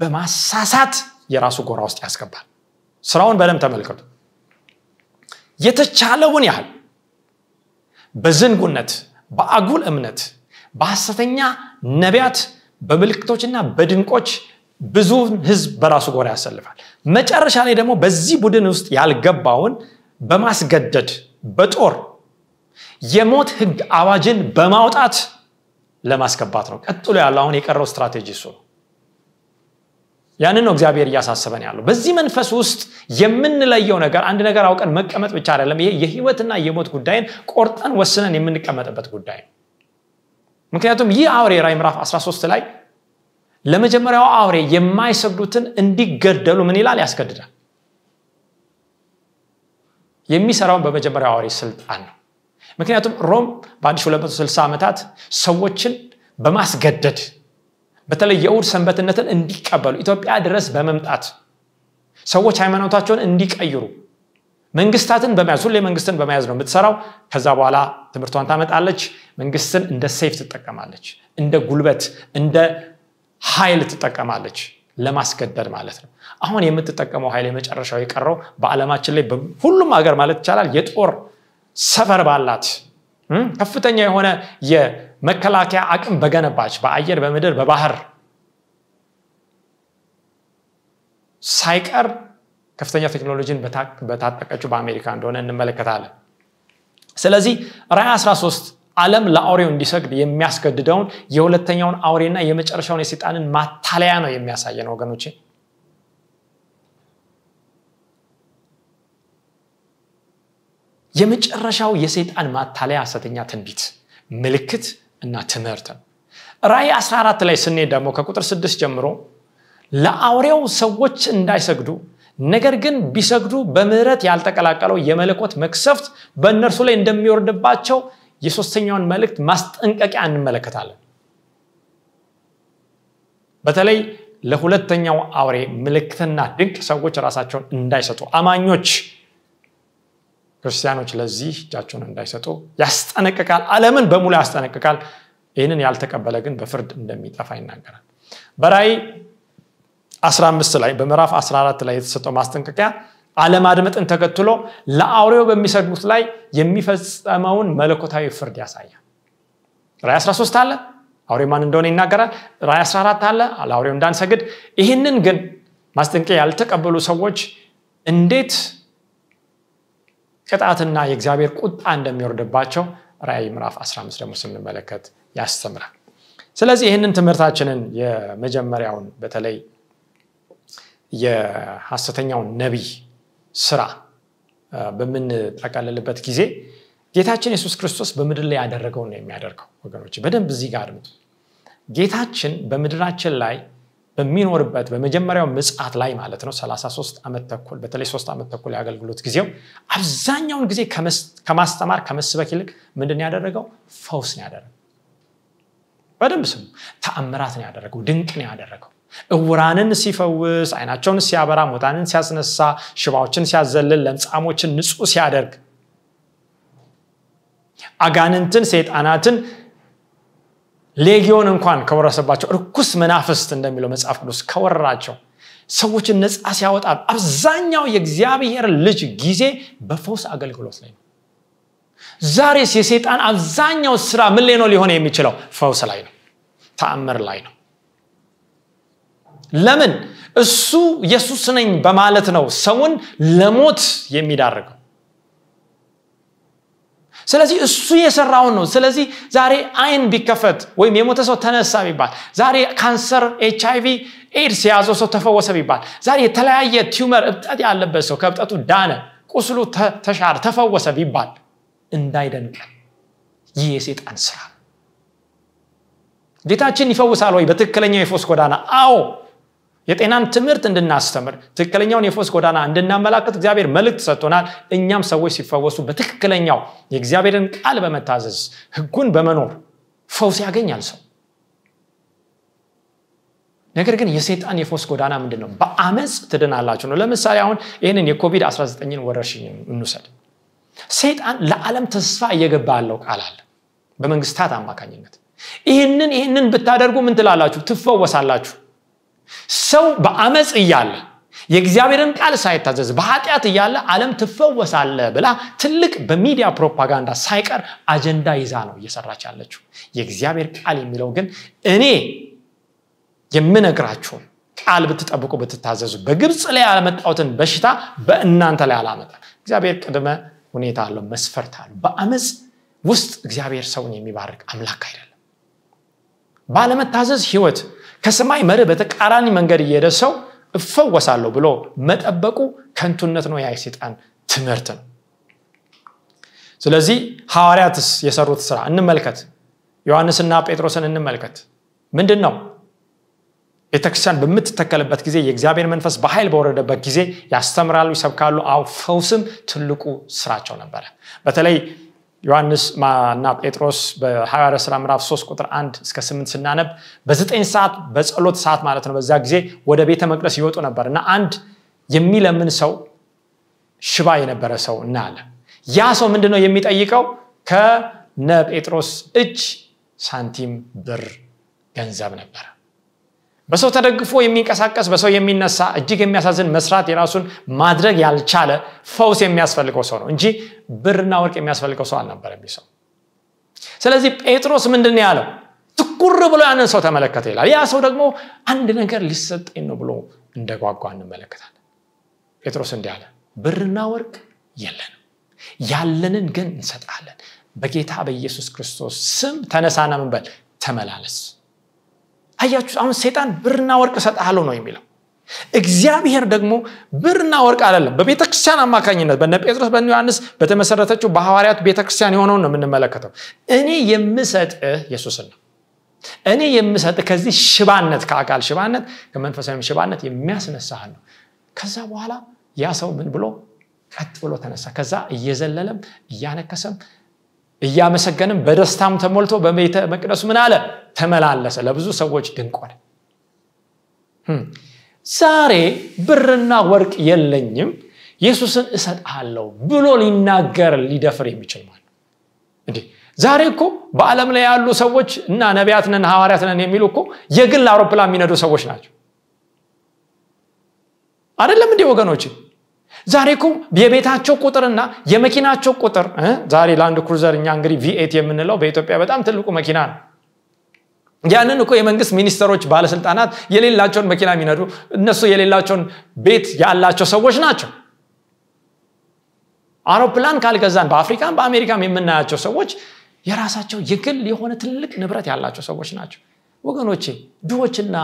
S1: በማሳሳት የራሱ ጎራ ውስጥ ያስገባል። ስራውን በደንብ ተመልከቱ። የተቻለውን ያህል በዝንጉነት በአጉል እምነት በሐሰተኛ ነቢያት በምልክቶችና በድንቆች ብዙ ህዝብ በራሱ ጎር ያሰልፋል መጨረሻ ላይ ደግሞ በዚህ ቡድን ውስጥ ያልገባውን በማስገደድ በጦር የሞት ህግ አዋጅን በማውጣት ለማስገባት ነው ቀጥሎ ያለው አሁን የቀረው ስትራቴጂ እሱ ነው ያንን ነው እግዚአብሔር እያሳሰበን ያለው በዚህ መንፈስ ውስጥ የምንለየው ነገር አንድ ነገር አውቀን መቀመጥ ብቻ አይደለም ይሄ የህይወትና የሞት ጉዳይን ቆርጠን ወስነን የምንቀመጥበት ጉዳይ ነው ምክንያቱም ይህ አውሬ ራይ ምዕራፍ 13 ላይ ለመጀመሪያው አውሬ የማይሰግዱትን እንዲገደሉ ምን ይላል ያስገድዳል የሚሰራውን በመጀመሪያው አውሬ ስልጣን ነው ምክንያቱም ሮም በ1260 ዓመታት ሰዎችን በማስገደድ በተለይ የእሁድ ሰንበትነትን እንዲቀበሉ ኢትዮጵያ ድረስ በመምጣት ሰዎች ሃይማኖታቸውን እንዲቀይሩ መንግስታትን በመያዝ ሁሌ መንግስትን በመያዝ ነው የምትሰራው ከዛ በኋላ ትምህርቷን ታመጣለች መንግስትን እንደ ሴፍ ትጠቀማለች እንደ ጉልበት እንደ ኃይል ትጠቀማለች ለማስገደድ ማለት ነው አሁን የምትጠቀመው ኃይል የመጨረሻው የቀረው በዓለማችን ላይ ሁሉም ሀገር ማለት ይቻላል የጦር ሰፈር ባላት ከፍተኛ የሆነ መከላከያ አቅም በገነባች በአየር በምድር በባህር ሳይቀር ከፍተኛ ቴክኖሎጂን በታጠቀችው በአሜሪካ እንደሆነ እንመለከታለን ስለዚህ ራይ 13 ዓለም ለአውሬው እንዲሰግድ የሚያስገድደውን የሁለተኛውን አውሬና የመጨረሻውን የሴጣንን ማታለያ ነው የሚያሳየን ወገኖች የመጨረሻው የሰይጣን ማታለያ ሰተኛ ትንቢት ምልክት እና ትምህርት ነው ራይ 14 ላይ ስኔ ደግሞ ከቁጥር 6 ጀምሮ ለአውሬው ሰዎች እንዳይሰግዱ ነገር ግን ቢሰግዱ በምህረት ያልተቀላቀለው የመለኮት መክሰፍት በእነርሱ ላይ እንደሚወርድባቸው የሶስተኛውን መልእክት ማስጠንቀቂያ እንመለከታለን በተለይ ለሁለተኛው አውሬ ምልክትና ድንቅ ሰዎች ራሳቸውን እንዳይሰጡ አማኞች ክርስቲያኖች ለዚህ እጃቸውን እንዳይሰጡ ያስጠነቅቃል አለምን በሙሉ ያስጠነቅቃል ይህንን ያልተቀበለ ግን በፍርድ እንደሚጠፋ ይናገራል በራይ 15 ላይ በምዕራፍ 14 ላይ የተሰጠው ማስጠንቀቂያ አለማድመጥን ተከትሎ ለአውሬው በሚሰግዱት ላይ የሚፈጸመውን መለኮታዊ ፍርድ ያሳያል ራይ 13 አለ አውሬ ማን እንደሆነ ይናገራል ራይ 14 አለ ለአውሬው እንዳንሰግድ ይህንን ግን ማስጠንቀቂያ ያልተቀበሉ ሰዎች እንዴት ቅጣትና የእግዚአብሔር ቁጣ እንደሚወርድባቸው ራይ ምዕራፍ 15 ደግሞ ስንመለከት ያስተምራል። ስለዚህ ይህንን ትምህርታችንን የመጀመሪያውን በተለይ የሐሰተኛውን ነቢይ ስራ በምንጠቀልልበት ጊዜ ጌታችን የሱስ ክርስቶስ በምድር ላይ ያደረገውን ነው የሚያደርገው። ወገኖች በደንብ እዚህ ጋር ጌታችን በምድራችን ላይ በሚኖርበት በመጀመሪያው ምጽት ላይ ማለት ነው 33 ዓመት ተኩል በተለይ 3 ዓመት ተኩል ያገልግሎት ጊዜው አብዛኛውን ጊዜ ከማስተማር ከመስበክ ይልቅ ምንድን ያደረገው ፈውስ ነው ያደረገው በደንብ ስሙ ተአምራት ነው ያደረገው ድንቅ ነው ያደረገው እውራንን ሲፈውስ አይናቸውን ሲያበራ ሞታንን ሲያስነሳ ሽባዎችን ሲያዘልል ለምጻሞችን ንጹህ ሲያደርግ አጋንንትን ሰይጣናትን ሌጊዮን እንኳን ከወረሰባቸው እርኩስ መናፍስት እንደሚለው መጽሐፍ ቅዱስ ከወረራቸው ሰዎችን ነፃ ሲያወጣ አብዛኛው የእግዚአብሔር ልጅ ጊዜ በፈውስ አገልግሎት ላይ ነው ዛሬስ የሴጣን አብዛኛው ስራ ምን ላይ ነው ሊሆን የሚችለው ፈውስ ላይ ነው ተአምር ላይ ነው ለምን እሱ ኢየሱስ ነኝ በማለት ነው ሰውን ለሞት የሚዳርገው ስለዚህ እሱ የሰራውን ነው ስለዚህ ዛሬ አይን ቢከፈት ወይም የሞተ ሰው ተነሳ ቢባል ዛሬ ካንሰር ኤች አይቪ ኤድስ የያዘው ሰው ተፈወሰ ቢባል ዛሬ የተለያየ ቲመር እብጠት ያለበት ሰው ከብጠቱ ዳነ ቁስሉ ተሻር ተፈወሰ ቢባል እንዳይደንቀን ይህ የሴጣን ስራ ጌታችን ይፈውሳል ወይ በትክክለኛው የፎስ ጎዳና አዎ የጤናን ትምህርት እንድናስተምር ትክክለኛውን የፎስ ጎዳና እንድናመላከት እግዚአብሔር መልእክት ሰጥቶናል እኛም ሰዎች ሲፈወሱ በትክክለኛው የእግዚአብሔርን ቃል በመታዘዝ ህጉን በመኖር ፈውስ ያገኛል ሰው ነገር ግን የሴጣን የፎስ ጎዳና ምንድን ነው በአመፅ ትድናላችሁ ነው ለምሳሌ አሁን ይህንን የኮቪድ-19 ወረርሽኝ እንውሰድ ሰይጣን ለዓለም ተስፋ እየገባ ያለው ቃል አለ በመንግስታት አማካኝነት ይህንን ይህንን ብታደርጉ ምን ትላላችሁ ትፈወሳላችሁ ሰው በአመፅ እያለ የእግዚአብሔርን ቃል ሳይታዘዝ በኃጢአት እያለ አለም ትፈወሳለ ብላ ትልቅ በሚዲያ ፕሮፓጋንዳ ሳይቀር አጀንዳ ይዛ ነው እየሰራች ያለችው የእግዚአብሔር ቃል የሚለው ግን እኔ የምነግራችሁን ቃል ብትጠብቁ ብትታዘዙ በግብፅ ላይ ያለመጣሁትን በሽታ በእናንተ ላይ አላመጣ እግዚአብሔር ቅድመ ሁኔታ አለው መስፈርት አለው በአመፅ ውስጥ እግዚአብሔር ሰውን የሚባርቅ አምላክ አይደለም ባለመታዘዝ ህይወት ከሰማይ መርህ በተቃራኒ መንገድ እየሄደ ሰው እፈወሳለሁ ብሎ መጠበቁ ከንቱነት ነው የአይ ትምህርት ነው ስለዚህ ሐዋርያትስ የሰሩት ስራ እንመልከት ዮሐንስና ጴጥሮስን እንመልከት ምንድን ነው ቤተክርስቲያን በምትተከልበት ጊዜ የእግዚአብሔር መንፈስ በኃይል በወረደበት ጊዜ ያስተምራሉ ይሰብካሉ አውፈውስም ትልቁ ስራቸው ነበረ በተለይ ዮሐንስ ማና ጴጥሮስ በ ስራ ምዕራፍ 3 ቁጥር 1 እስከ 8 ስናነብ በዘጠኝ ሰዓት በጸሎት ሰዓት ማለት ነው በዛ ጊዜ ወደ ቤተ መቅደስ ይወጡ ነበር እና አንድ የሚለምን ሰው ሽባ የነበረ ሰው እናለ ያ ሰው ምንድነው የሚጠይቀው ከነ ጴጥሮስ እጅ ሳንቲም ብር ገንዘብ ነበር በሰው ተደግፎ የሚንቀሳቀስ በሰው የሚነሳ እጅግ የሚያሳዝን መስራት የራሱን ማድረግ ያልቻለ ፈውስ የሚያስፈልገው ሰው ነው እንጂ ብርና ወርቅ የሚያስፈልገው ሰው አልነበረም ሰው ስለዚህ ጴጥሮስ ምንድን ያለው ትኩር ብሎ ያንን ሰው ተመለከተ ይላል ያ ሰው ደግሞ አንድ ነገር ሊሰጠኝ ነው ብሎ እንደጓጓ እንመለከታለን ጴጥሮስ እንዲህ አለ ብርና ወርቅ የለንም ያለንን ግን እንሰጣለን በጌታ በኢየሱስ ክርስቶስ ስም ተነሳና ምንበል ተመላለስ አያችሁ አሁን ሴጣን ብርና ወርቅ እሰጥሃለሁ ነው የሚለው እግዚአብሔር ደግሞ ብርና ወርቅ አይደለም በቤተክርስቲያን አማካኝነት በነ ጴጥሮስ በነ ዮሐንስ በተመሰረተችው በሐዋርያት ቤተክርስቲያን የሆነውን ነው የምንመለከተው እኔ የምሰጥ ኢየሱስን ነው እኔ የምሰጥ ከዚህ ሽባነት ከአካል ሽባነት ከመንፈሳዊም ሽባነት የሚያስነሳህን ነው ከዛ በኋላ ያ ሰው ምን ብሎ ቀጥ ብሎ ተነሳ ከዛ እየዘለለም እያነከሰም እያመሰገንም በደስታም ተሞልቶ በቤተ መቅደሱ ምን አለ ተመላለሰ ለብዙ ሰዎች ድንቅ hm። ዛሬ ብርና ወርቅ የለኝም ኢየሱስን እሰጥሃለሁ ብሎ ሊናገር ሊደፍር የሚችል ማለት እንዲህ ዛሬ እኮ በዓለም ላይ ያሉ ሰዎች እና ነቢያትነን ሐዋርያትነን የሚሉ እኮ የግል አውሮፕላን የሚነዱ ሰዎች ናቸው አይደለም እንዲህ ወገኖችን ዛሬ እኮ የቤታቸው ቁጥርና የመኪናቸው ቁጥር ዛሬ ለአንድ ክሩዘር እኛ እንግዲህ ቪኤት የምንለው በኢትዮጵያ በጣም ትልቁ መኪና ነው ያንን እኮ የመንግስት ሚኒስተሮች ባለስልጣናት የሌላቸውን መኪና የሚነዱ እነሱ የሌላቸውን ቤት ያላቸው ሰዎች ናቸው አውሮፕላን ካልገዛን በአፍሪካም በአሜሪካም የምናያቸው ሰዎች የራሳቸው የግል የሆነ ትልቅ ንብረት ያላቸው ሰዎች ናቸው ወገኖቼ ድሆችና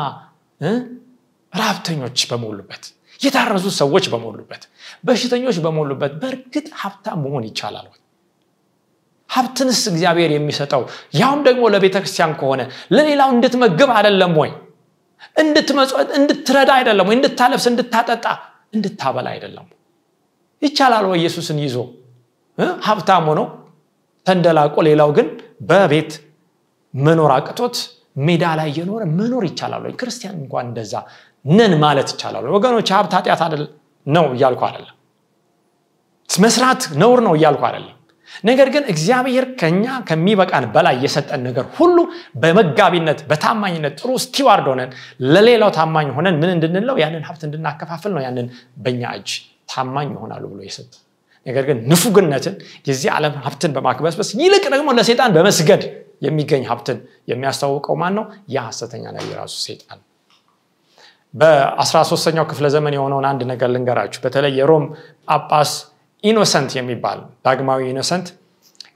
S1: ራብተኞች በሞሉበት የታረዙ ሰዎች በሞሉበት፣ በሽተኞች በሞሉበት በእርግጥ ሀብታም መሆን ይቻላል ወይ? ሀብትንስ እግዚአብሔር የሚሰጠው ያውም ደግሞ ለቤተ ክርስቲያን ከሆነ ለሌላው እንድትመግብ አይደለም ወይ? እንድትረዳ አይደለም ወይ? እንድታለብስ፣ እንድታጠጣ፣ እንድታበላ አይደለም ይቻላል ወይ? ኢየሱስን ይዞ ሀብታም ሆኖ ተንደላቆ ሌላው ግን በቤት መኖር አቅቶት ሜዳ ላይ እየኖረ መኖር ይቻላል ወይ? ክርስቲያን እንኳን እንደዛ ነን ማለት ይቻላል። ወገኖች ሀብት ኃጢአት አይደል ነው እያልኩ አይደለም። መስራት ነውር ነው እያልኩ አይደለም። ነገር ግን እግዚአብሔር ከኛ ከሚበቃን በላይ የሰጠን ነገር ሁሉ በመጋቢነት በታማኝነት ጥሩ ስቲዋርድ ሆነን ለሌላው ታማኝ ሆነን ምን እንድንለው ያንን ሀብት እንድናከፋፍል ነው ያንን በእኛ እጅ ታማኝ ይሆናሉ ብሎ የሰጠ ነገር ግን ንፉግነትን የዚህ ዓለም ሀብትን በማክበስበስ ይልቅ ደግሞ ለሴጣን በመስገድ የሚገኝ ሀብትን የሚያስታውቀው ማን ነው? ያ ሐሰተኛ ነቢይ ራሱ ሴጣን በ13ኛው ክፍለ ዘመን የሆነውን አንድ ነገር ልንገራችሁ። በተለይ የሮም ጳጳስ ኢኖሰንት የሚባል ዳግማዊ ኢኖሰንት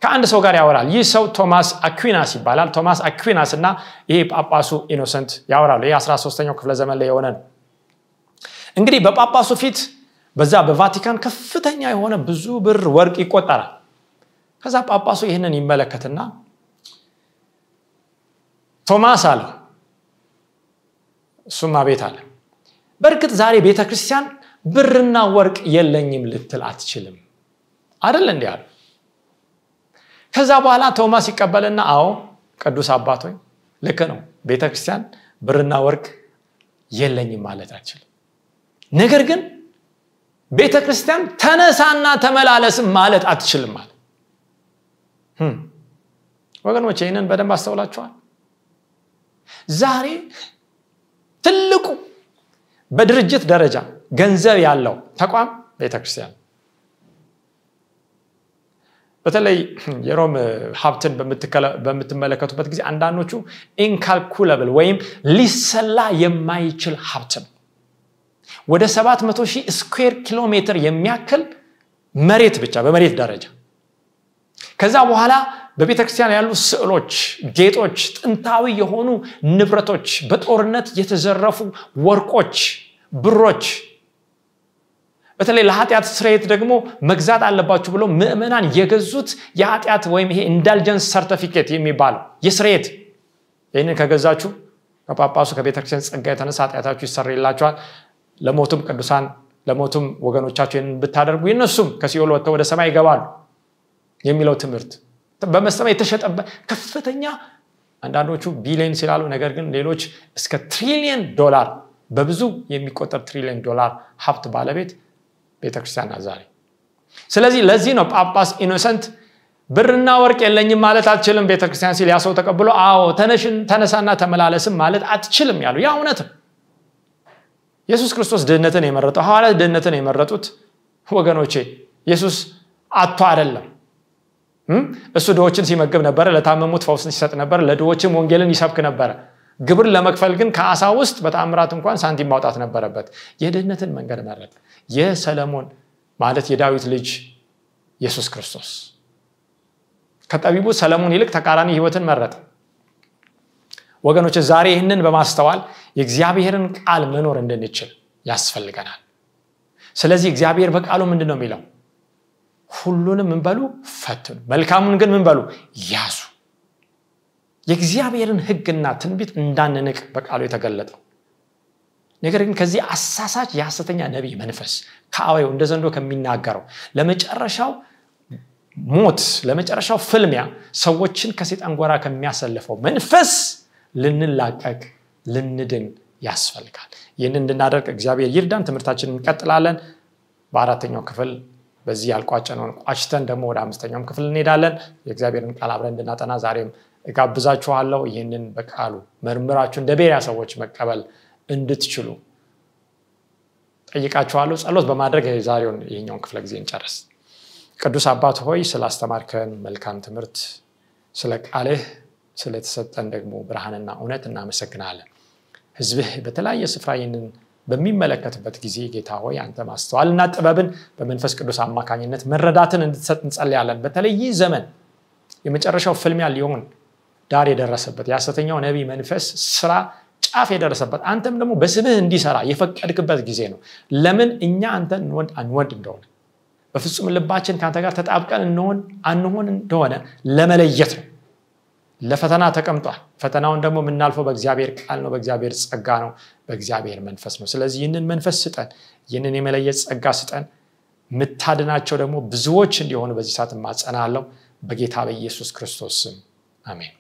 S1: ከአንድ ሰው ጋር ያወራል። ይህ ሰው ቶማስ አኩናስ ይባላል። ቶማስ አኩናስ እና ይሄ ጳጳሱ ኢኖሰንት ያወራሉ። ይህ 13ኛው ክፍለ ዘመን ላይ የሆነ ነው። እንግዲህ በጳጳሱ ፊት በዛ በቫቲካን ከፍተኛ የሆነ ብዙ ብር ወርቅ ይቆጠራል። ከዛ ጳጳሱ ይህንን ይመለከትና ቶማስ አለው እሱም አቤት አለ በእርግጥ ዛሬ ቤተ ክርስቲያን ብርና ወርቅ የለኝም ልትል አትችልም አደል እንዲህ አሉ ከዛ በኋላ ቶማስ ይቀበልና አዎ ቅዱስ አባቶኝ ልክ ነው ቤተ ክርስቲያን ብርና ወርቅ የለኝም ማለት አችልም ነገር ግን ቤተ ክርስቲያን ተነሳና ተመላለስም ማለት አትችልም አለ ወገኖች ይህንን በደንብ አስተውላችኋል ዛሬ ትልቁ በድርጅት ደረጃ ገንዘብ ያለው ተቋም ቤተክርስቲያን በተለይ የሮም ሀብትን በምትመለከቱበት ጊዜ አንዳንዶቹ ኢንካልኩለብል ወይም ሊሰላ የማይችል ሀብት ነው ወደ 700 ስኩዌር ኪሎ ሜትር የሚያክል መሬት ብቻ በመሬት ደረጃ ከዛ በኋላ በቤተ ክርስቲያን ያሉ ስዕሎች፣ ጌጦች፣ ጥንታዊ የሆኑ ንብረቶች፣ በጦርነት የተዘረፉ ወርቆች፣ ብሮች በተለይ ለኃጢአት ስሬት ደግሞ መግዛት አለባችሁ ብሎ ምእመናን የገዙት የኃጢአት ወይም ይሄ ኢንዳልጀንስ ሰርተፊኬት የሚባለው የስሬት ይህንን ከገዛችሁ ከጳጳሱ ከቤተክርስቲያን ጸጋ የተነሳ ኃጢአታችሁ ይሰረይላችኋል። ለሞቱም ቅዱሳን ለሞቱም ወገኖቻችሁ ይህንን ብታደርጉ ይነሱም ከሲኦል ወጥተው ወደ ሰማይ ይገባሉ። የሚለው ትምህርት በመሰማት የተሸጠበት ከፍተኛ አንዳንዶቹ ቢሊዮን ሲላሉ ነገር ግን ሌሎች እስከ ትሪሊየን ዶላር በብዙ የሚቆጠር ትሪሊየን ዶላር ሀብት ባለቤት ቤተክርስቲያን ዛሬ ስለዚህ ለዚህ ነው ጳጳስ ኢኖሰንት ብርና ወርቅ የለኝም ማለት አትችልም ቤተክርስቲያን ሲል ያሰው ተቀብሎ አዎ ተነሽን ተነሳና ተመላለስም ማለት አትችልም ያሉ ያ እውነት ኢየሱስ ክርስቶስ ድህነትን የመረጠው ሐዋርያት ድህነትን የመረጡት ወገኖቼ ኢየሱስ አቶ አይደለም እሱ ድዎችን ሲመግብ ነበረ ለታመሙት ፈውስን ሲሰጥ ነበር ለድዎችም ወንጌልን ይሰብክ ነበረ ግብር ለመክፈል ግን ከአሳ ውስጥ በተአምራት እንኳን ሳንቲም ማውጣት ነበረበት የድህነትን መንገድ መረጥ የሰለሞን ማለት የዳዊት ልጅ ኢየሱስ ክርስቶስ ከጠቢቡ ሰለሞን ይልቅ ተቃራኒ ህይወትን መረጠ ወገኖች ዛሬ ይህንን በማስተዋል የእግዚአብሔርን ቃል መኖር እንድንችል ያስፈልገናል ስለዚህ እግዚአብሔር በቃሉ ምንድን ነው የሚለው ሁሉንም ምን በሉ ፈትኑ፣ መልካሙን ግን ምን በሉ ያዙ። የእግዚአብሔርን ህግና ትንቢት እንዳንንቅ በቃሉ የተገለጠው ነገር ግን ከዚህ አሳሳች የሐሰተኛ ነቢይ መንፈስ ከአወው እንደ ዘንዶ ከሚናገረው ለመጨረሻው ሞት ለመጨረሻው ፍልሚያ ሰዎችን ከሴጣን ጎራ ከሚያሰልፈው መንፈስ ልንላቀቅ ልንድን ያስፈልጋል ይህን እንድናደርግ እግዚአብሔር ይርዳን ትምህርታችን እንቀጥላለን በአራተኛው ክፍል በዚህ ያልቋጨነውን ቋጭተን ደግሞ ወደ አምስተኛውም ክፍል እንሄዳለን የእግዚአብሔርን ቃል አብረን እንድናጠና ዛሬም እጋብዛችኋለው ይህንን በቃሉ መርምራችሁ እንደ ቤሪያ ሰዎች መቀበል እንድትችሉ ጠይቃችኋለሁ ጸሎት በማድረግ የዛሬውን ይህኛውን ክፍለ ጊዜ እንጨርስ ቅዱስ አባት ሆይ ስላስተማርከን መልካም ትምህርት ስለ ቃልህ ስለተሰጠን ደግሞ ብርሃንና እውነት እናመሰግናለን ህዝብህ በተለያየ ስፍራ ይህንን በሚመለከትበት ጊዜ ጌታ ሆይ አንተ ማስተዋልና ጥበብን በመንፈስ ቅዱስ አማካኝነት መረዳትን እንድትሰጥ እንጸልያለን በተለይ ዘመን የመጨረሻው ፍልሚያ ሊሆን ዳር የደረሰበት የሐሰተኛው ነቢ መንፈስ ስራ ጫፍ የደረሰበት አንተም ደግሞ በስምህ እንዲሰራ የፈቀድክበት ጊዜ ነው ለምን እኛ አንተ አንወድ እንደሆነ በፍጹም ልባችን ከአንተ ጋር ተጣብቀን እንሆን አንሆን እንደሆነ ለመለየት ነው ለፈተና ተቀምጧል። ፈተናውን ደግሞ የምናልፈው በእግዚአብሔር ቃል ነው፣ በእግዚአብሔር ጸጋ ነው፣ በእግዚአብሔር መንፈስ ነው። ስለዚህ ይህንን መንፈስ ስጠን፣ ይህንን የመለየት ጸጋ ስጠን። ምታድናቸው ደግሞ ብዙዎች እንዲሆኑ በዚህ ሰዓት ማጸናለው በጌታ በኢየሱስ ክርስቶስ ስም አሜን።